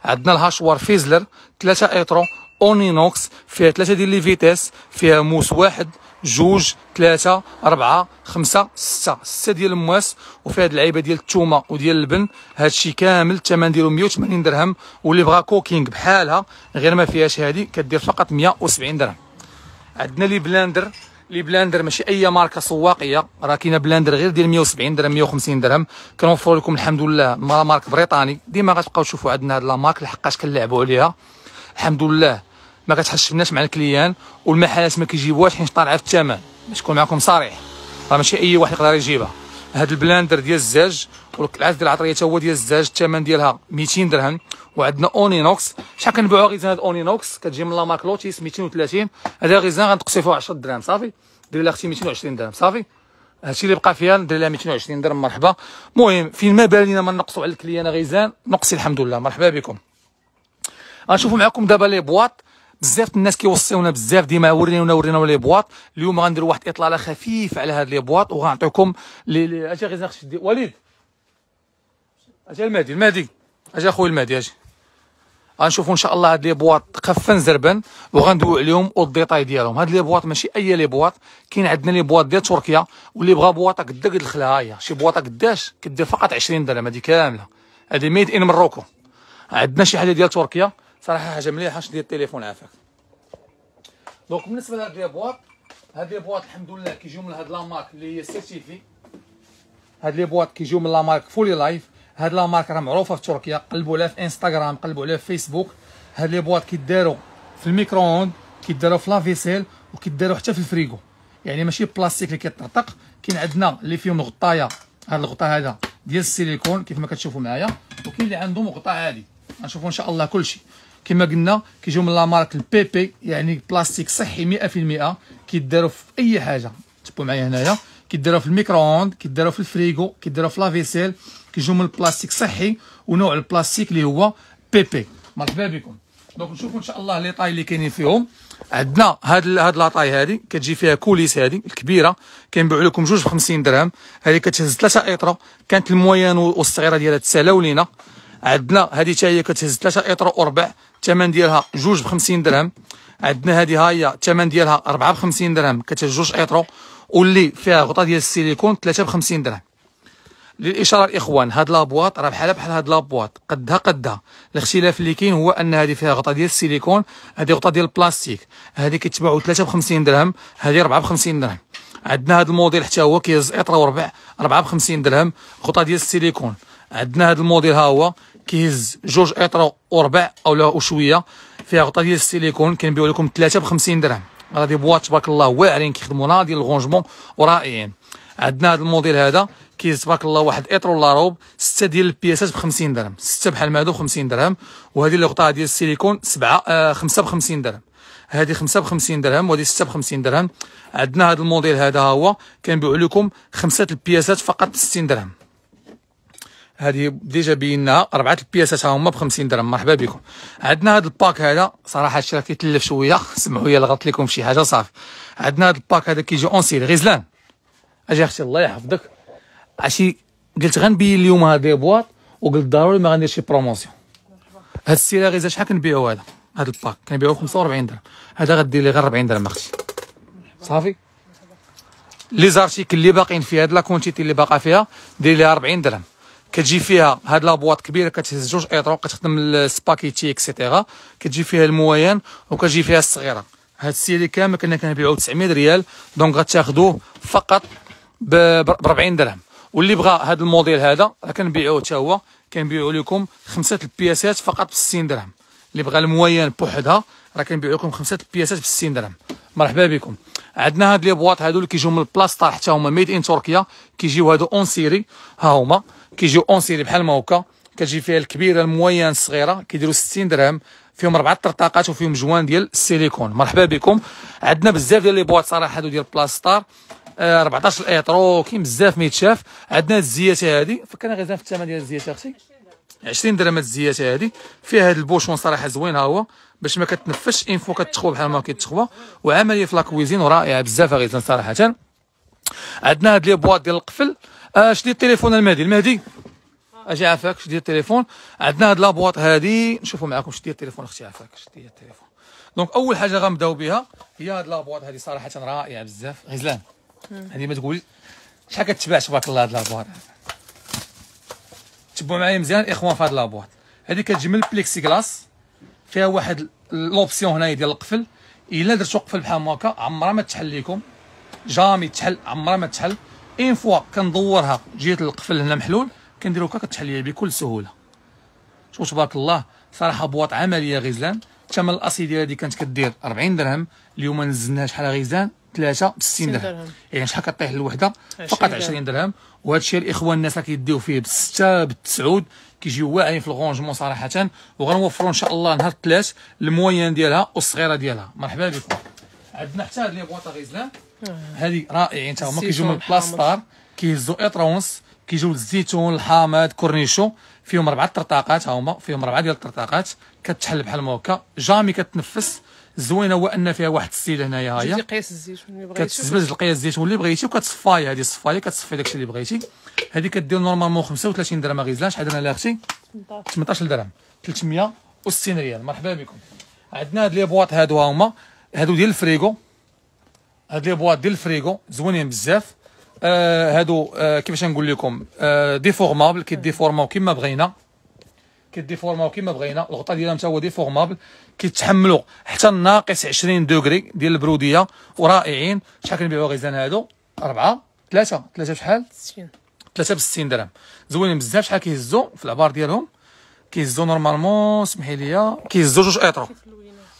عندنا الهاشوار فيزلر 3 ايترو اونينوكس فيها ثلاثه ديال لي فيتيس فيها موس واحد جوج ثلاثة أربعة خمسة ستة ستة ديال المواس وفي هاد العيبة ديال التومة وديال البن هادشي كامل الثمن ديالو 180 درهم واللي بغا كوكينغ بحالها غير ما فيهاش هادي كدير فقط 170 درهم عندنا لي بلاندر لي بلاندر ماشي اي ماركه سواقيه راه كاينه بلاندر غير ديال 170 درهم 150 درهم كنوفر لكم الحمد لله مارك بريطاني ديما غتبقاو تشوفوا عندنا هاد لاماك لحقاش كنلعبوا عليها الحمد لله ما كتحشمناش مع الكليان والمحلات ما كيجيبوهاش حيت طالعه في الثمن باش نكون معكم صريح راه ماشي اي واحد يقدر يجيبها هاد البلاندر ديال الزاج والعاد ديال العطريه تا هو ديال الزاج الثمن ديالها 200 درهم وعندنا اونينوكس شحال كنبيعوا غير هاد اونينوكس كتجي من لامارك لوتيس 230 هذا غيزان غنتقصي فيه 10 درهم صافي دير لها اختي 220 درهم صافي هادشي اللي بقى فيها ندير لها 220 درهم مرحبا المهم فين ما بالينا ما نقصوا على الكليان غيزان نقصي الحمد لله مرحبا بكم غنشوفوا معكم دابا لي بواط بزاف الناس كيوصيونا بزاف ديما ورينا ورينا لي بواط اليوم غندير واحد اطلاله خفيفه على هاد لي بواط وغنعطيكم لي اجي غير ناخذ وليد اجي المهدي المهدي اجي اخويا المهدي اجي غنشوفوا ان شاء الله هاد لي بواط قفن زربن وغندويو عليهم والديطاي ديالهم هاد لي بواط ماشي اي لي بواط كاين عندنا لي بواط ديال تركيا واللي بغى بواطه قدا يدخل هي شي بواطه قداش كدير فقط 20 درهم هادي كامله هادي ميد ان مروكو عندنا شي حاجه ديال تركيا صراحه حاجه مليحه ديال التليفون عافاك دونك بالنسبه لهاد لي بواط هاد لي بواط الحمد لله كيجيو من هاد لا مارك اللي هي سيرتيفي هاد لي بواط كيجيو من لا مارك فولي لايف هاد لا مارك راه معروفه في تركيا قلبوا عليها في انستغرام قلبوا عليها في فيسبوك هاد لي بواط كيداروا في الميكرووند كيداروا في لافيسيل وكيداروا حتى في الفريغو يعني ماشي بلاستيك اللي كيطرطق كاين عندنا اللي فيهم غطايه هاد الغطاء هذا ديال السيليكون كيف ما كتشوفوا معايا وكاين اللي عندهم غطاء عادي غنشوفوا ان شاء الله كلشي كما قلنا كيجيو من لامارك البي بي يعني بلاستيك صحي 100% كيداروا في اي حاجه تبقوا معايا هنايا كيداروا في الميكرووند كيداروا في الفريغو كيداروا في لافيسيل كيجيو من البلاستيك صحي ونوع البلاستيك اللي هو بي بي مرحبا بكم دونك نشوفوا ان شاء الله لي طاي اللي كاينين فيهم عندنا هاد هاد لاطاي هادي كتجي فيها كوليس هادي الكبيره كنبيعوا لكم جوج ب 50 درهم هادي كتهز 3 اطره كانت الموين والصغيره ديالها تسالاو لينا عندنا هادي حتى هي كتهز 3 اطره وربع الثمن ديالها جوج ب 50 درهم عندنا هذه ها هي الثمن ديالها 4 ب 50 درهم كتجي جوج ايطرو واللي فيها غطاء ديال السيليكون 3 ب 50 درهم للاشاره الاخوان هاد لابواط راه بحال بحال هاد لابواط قدها قدها الاختلاف اللي كاين هو ان هذه فيها غطاء ديال السيليكون هذه غطاء ديال البلاستيك هذه كيتباعوا 3 ب 50 درهم هذه 4 ب 50 درهم عندنا هاد الموديل حتى هو كيهز اطرا وربع 4 ب 50 درهم غطاء ديال السيليكون عندنا هاد الموديل ها هو كيهز جوج اطرو وربع اولا وشويه فيها غطا ديال السيليكون كنبيعو لكم ثلاثه ب 50 درهم غادي بواط تبارك الله واعرين كيخدمونا ديال الغونجمون ورائعين عندنا هذا الموديل هذا كيز تبارك الله واحد اطرو ولا روب سته ديال البياسات ب 50 درهم سته بحال ما هادو 50 درهم وهذه الغطاء ديال السيليكون سبعه آه خمسه ب 50 درهم هذه خمسة ب 50 درهم وهذه ستة ب 50 درهم عندنا هذا الموديل هذا هو كنبيعو لكم خمسه البياسات فقط ب 60 درهم هذه ديجا بينا اربعه البياسات ها هما ب 50 درهم مرحبا بكم عندنا هذا الباك هذا صراحه الشرا كيتلف شويه سمحوا لي غلط لكم شي حاجه صافي عندنا هذا الباك هذا كيجي اون سيل غزلان اجي اختي الله يحفظك عشي قلت غنبين اليوم هاد لي بواط وقلت ضروري ما غندير شي بروموسيون هاد السيله غيزه شحال كنبيعو هذا هاد الباك كنبيعو 45 درهم هذا غدير ليه غير 40 درهم اختي صافي لي زارتيكل اللي باقيين في هاد لا كونتيتي اللي باقا فيها دير ليها 40 درهم كتجي فيها هاد لابواط كبيره كتهز جوج ايطرو كتخدم السباكيتي اكسيتيرا كتجي فيها الموين وكتجي فيها الصغيره هاد السيري كامل كنا كنبيعو 900 ريال دونك غتاخذوه فقط ب 40 درهم واللي بغى هاد الموديل هذا راه كنبيعوه حتى هو كنبيعو لكم خمسه البياسات فقط ب 60 درهم اللي بغى الموين بوحدها راه كنبيعو لكم خمسه البياسات ب 60 درهم مرحبا بكم عندنا هاد لي بواط هادو اللي كيجيو من البلاستار حتى هما ميد ان تركيا كيجيو هادو اون سيري ها هما كيجيو سيري بحال ما هكا كتجي فيها الكبيره الموين الصغيره كيديروا 60 درهم فيهم اربعه طرطاقات وفيهم جوان ديال السيليكون مرحبا بكم عندنا بزاف ديال لي بواط صراحه هادو ديال بلاستار 14 آه، ايترو كاين بزاف ما يتشاف عندنا الزياته هادي فكرنا غير في الثمن ديال الزياته اختي 20 درهم الزياته هادي فيها هاد البوشون صراحه زوين ها هو باش ما كتنفش انفو كتخوى بحال ما كيتخوى وعمليه في لاكويزين ورائعه بزاف غير صراحه عندنا هاد لي بواط ديال القفل آه شدي التليفون المهدي المهدي اجي عافاك شدي التليفون عندنا هاد لابواط هادي نشوفوا معاكم شدي التليفون اختي عافاك شدي التليفون دونك اول حاجه غنبداو بها هي هاد لابواط هادي صراحه رائعه بزاف غزلان هادي ما تقول شحال كتباع تبارك الله هاد لابواط تبعوا معايا مزيان اخوان في هاد لابواط هادي كتجي من بليكسي كلاس فيها واحد لوبسيون هنايا ديال القفل الا درتو قفل بحال هكا عمرها ما تحل لكم جامي تحل عمرها ما تحل اين فوا كندورها جهه القفل هنا محلول كنديرو هكا كتحليها بكل سهوله شوف تبارك الله صراحه بواط عمليه غزلان الثمن الاصلي ديالها دي كانت كدير 40 درهم اليوم نزلناها شحال غزلان ثلاثة ب 60 درهم يعني شحال كطيح الوحده فقط 20 درهم وهذا الشيء الاخوان الناس اللي كيديو فيه بسته بالتسعود كيجيو واعرين في الغونجمون صراحه وغنوفروا ان شاء الله نهار الثلاث الموين ديالها والصغيره ديالها مرحبا بكم عندنا حتى هاد لي بواطا غزلان آه. هذه رائعين يعني تا هما كيجيو من البلاستار كيهزوا اطرونس كيجيو الزيتون الحامض كورنيشو فيهم اربعه طرطاقات ها هما فيهم اربعه ديال الطرطاقات كتحل بحال ما هكا جامي كتنفس زوينه هو ان فيها واحد السيده هنايا هاهي قياس الزيتون اللي بغيتي كتزبز القياس الزيتون اللي بغيتي وكتصفاي هذه الصفايه كتصفي داكشي اللي بغيتي هذه كدير نورمالمون 35 درهم غيزلان شحال درنا لها اختي 18 درهم 360 ريال مرحبا بكم عندنا هاد لي بواط هادو هما هادو ديال الفريغو هاد لي بواط ديال الفريغو زوينين بزاف آه هادو آه كيفاش نقول لكم آه ديفورمابل كيديفورماو كيما بغينا كيديفورماو كيما بغينا الغطاء ديالهم حتى هو ديفورمابل كيتحملوا حتى ناقص 20 دوغري ديال البروديه ورائعين شحال كنبيعوا غيزان هادو أربعة ثلاثة ثلاثة بشحال 60 ثلاثة ب 60 درهم زوينين بزاف شحال كيهزوا في العبار ديالهم كيهزوا نورمالمون سمحي لي كيهزوا جوج ايطرو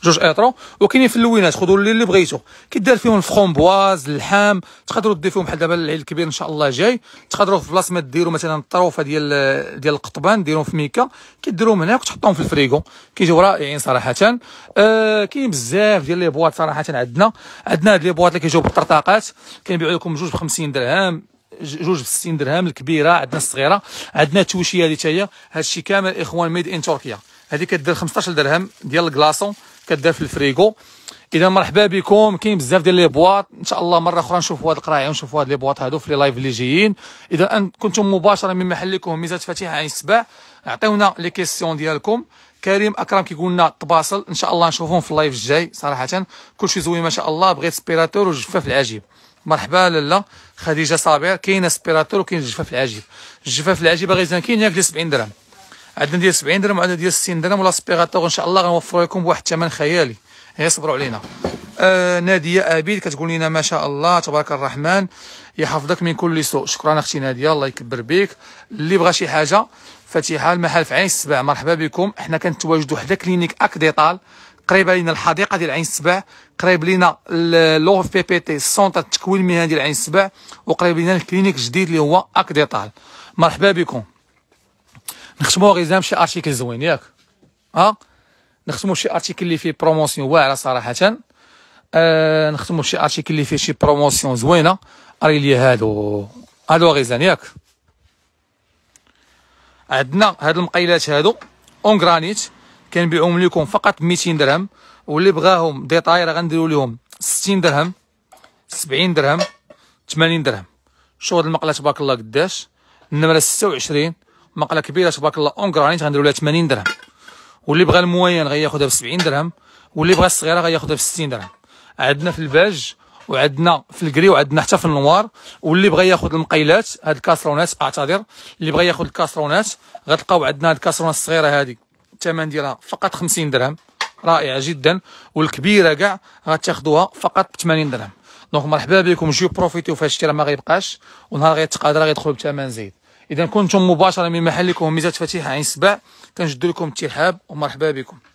جوج اطرو وكاينين في اللوينات خذوا اللي اللي بغيتو كيدار فيهم الفرومبواز اللحام تقدروا دير فيهم بحال دابا العيد الكبير ان شاء الله جاي تقدروا في بلاصه ما ديروا مثلا الطروفه ديال ديال القطبان ديرهم في ميكا كديروهم هناك وتحطوهم في الفريغو كيجيو رائعين صراحه آه كاين بزاف ديال لي بواط صراحه عندنا عندنا هاد لي بواط اللي كيجيو بالطرطاقات كنبيعوا لكم جوج ب 50 درهم جوج ب 60 درهم الكبيره عندنا الصغيره عندنا التوشيه هذه حتى هي هادشي كامل اخوان ميد ان تركيا هذه كدير 15 درهم ديال الكلاصون كدار في الفريغو اذا مرحبا بكم كاين بزاف ديال لي بواط ان شاء الله مره اخرى نشوفوا هاد القراعي ونشوفوا هاد لي بواط هادو في لي لايف اللي جايين اذا كنتم مباشره من محلكم ميزات فاتحه عين السباع عطيونا لي كيسيون ديالكم كريم اكرم كيقول لنا طباصل ان شاء الله نشوفهم في اللايف الجاي صراحه كلشي زوين ما شاء الله بغيت سبيراتور وجفاف العجيب مرحبا لاله خديجه صابر كاين سبيراتور وكاين الجفاف العجيب الجفاف العجيب غير كاين ياك 70 درهم عندنا ديال 70 درهم وعندنا ديال 60 درهم ولاسبيغاتور ان شاء الله غنوفر لكم بواحد الثمن خيالي هي صبروا علينا آه ناديه ابيد كتقول لنا ما شاء الله تبارك الرحمن يحفظك من كل سوء شكرا اختي ناديه الله يكبر بك اللي بغى شي حاجه فاتحه المحل في عين السبع مرحبا بكم حنا كنتواجدوا حدا كلينيك اك ديطال قريبه لينا الحديقه ديال عين السبع قريب لينا لوف بي بي تي السونتر التكوين المهني ديال عين السبع وقريب لينا الكلينيك الجديد اللي هو اك ديطال مرحبا بكم نختمو زعما بشي ارتيكل زوين ياك ها نختمو بشي ارتيكل اللي فيه بروموسيون واعره صراحه آه نختمو بشي ارتيكل اللي فيه شي بروموسيون زوينه اري لي هادو هادو غيزان ياك عندنا هاد المقيلات هادو اون غرانيت كنبيعهم لكم فقط 200 درهم واللي بغاهم ديطاي راه غنديرو لهم 60 درهم 70 درهم 80 درهم شوف هاد المقله تبارك الله قداش النمره 26 مقله كبيره تبارك الله اون غرانيت غنديروا لها 80 درهم واللي بغى الموين غياخذها ب 70 درهم واللي بغى الصغيره غياخذها ب 60 درهم عندنا في الباج وعندنا في الكري وعندنا حتى في النوار واللي بغى ياخذ المقيلات هاد الكاسرونات اعتذر اللي بغى ياخذ الكاسرونات غتلقاو عندنا هاد الكاسرونه الصغيره هادي الثمن ديالها فقط 50 درهم رائعه جدا والكبيره كاع غتاخذوها فقط ب 80 درهم دونك مرحبا بكم جيو بروفيتيو في هادشي راه ما غيبقاش ونهار غيتقاد راه غيدخلوا بثمن زيد اذا كنتم مباشره من محلكم وميزات فتيحه عين سبع كنجدو لكم الترحاب ومرحبا بكم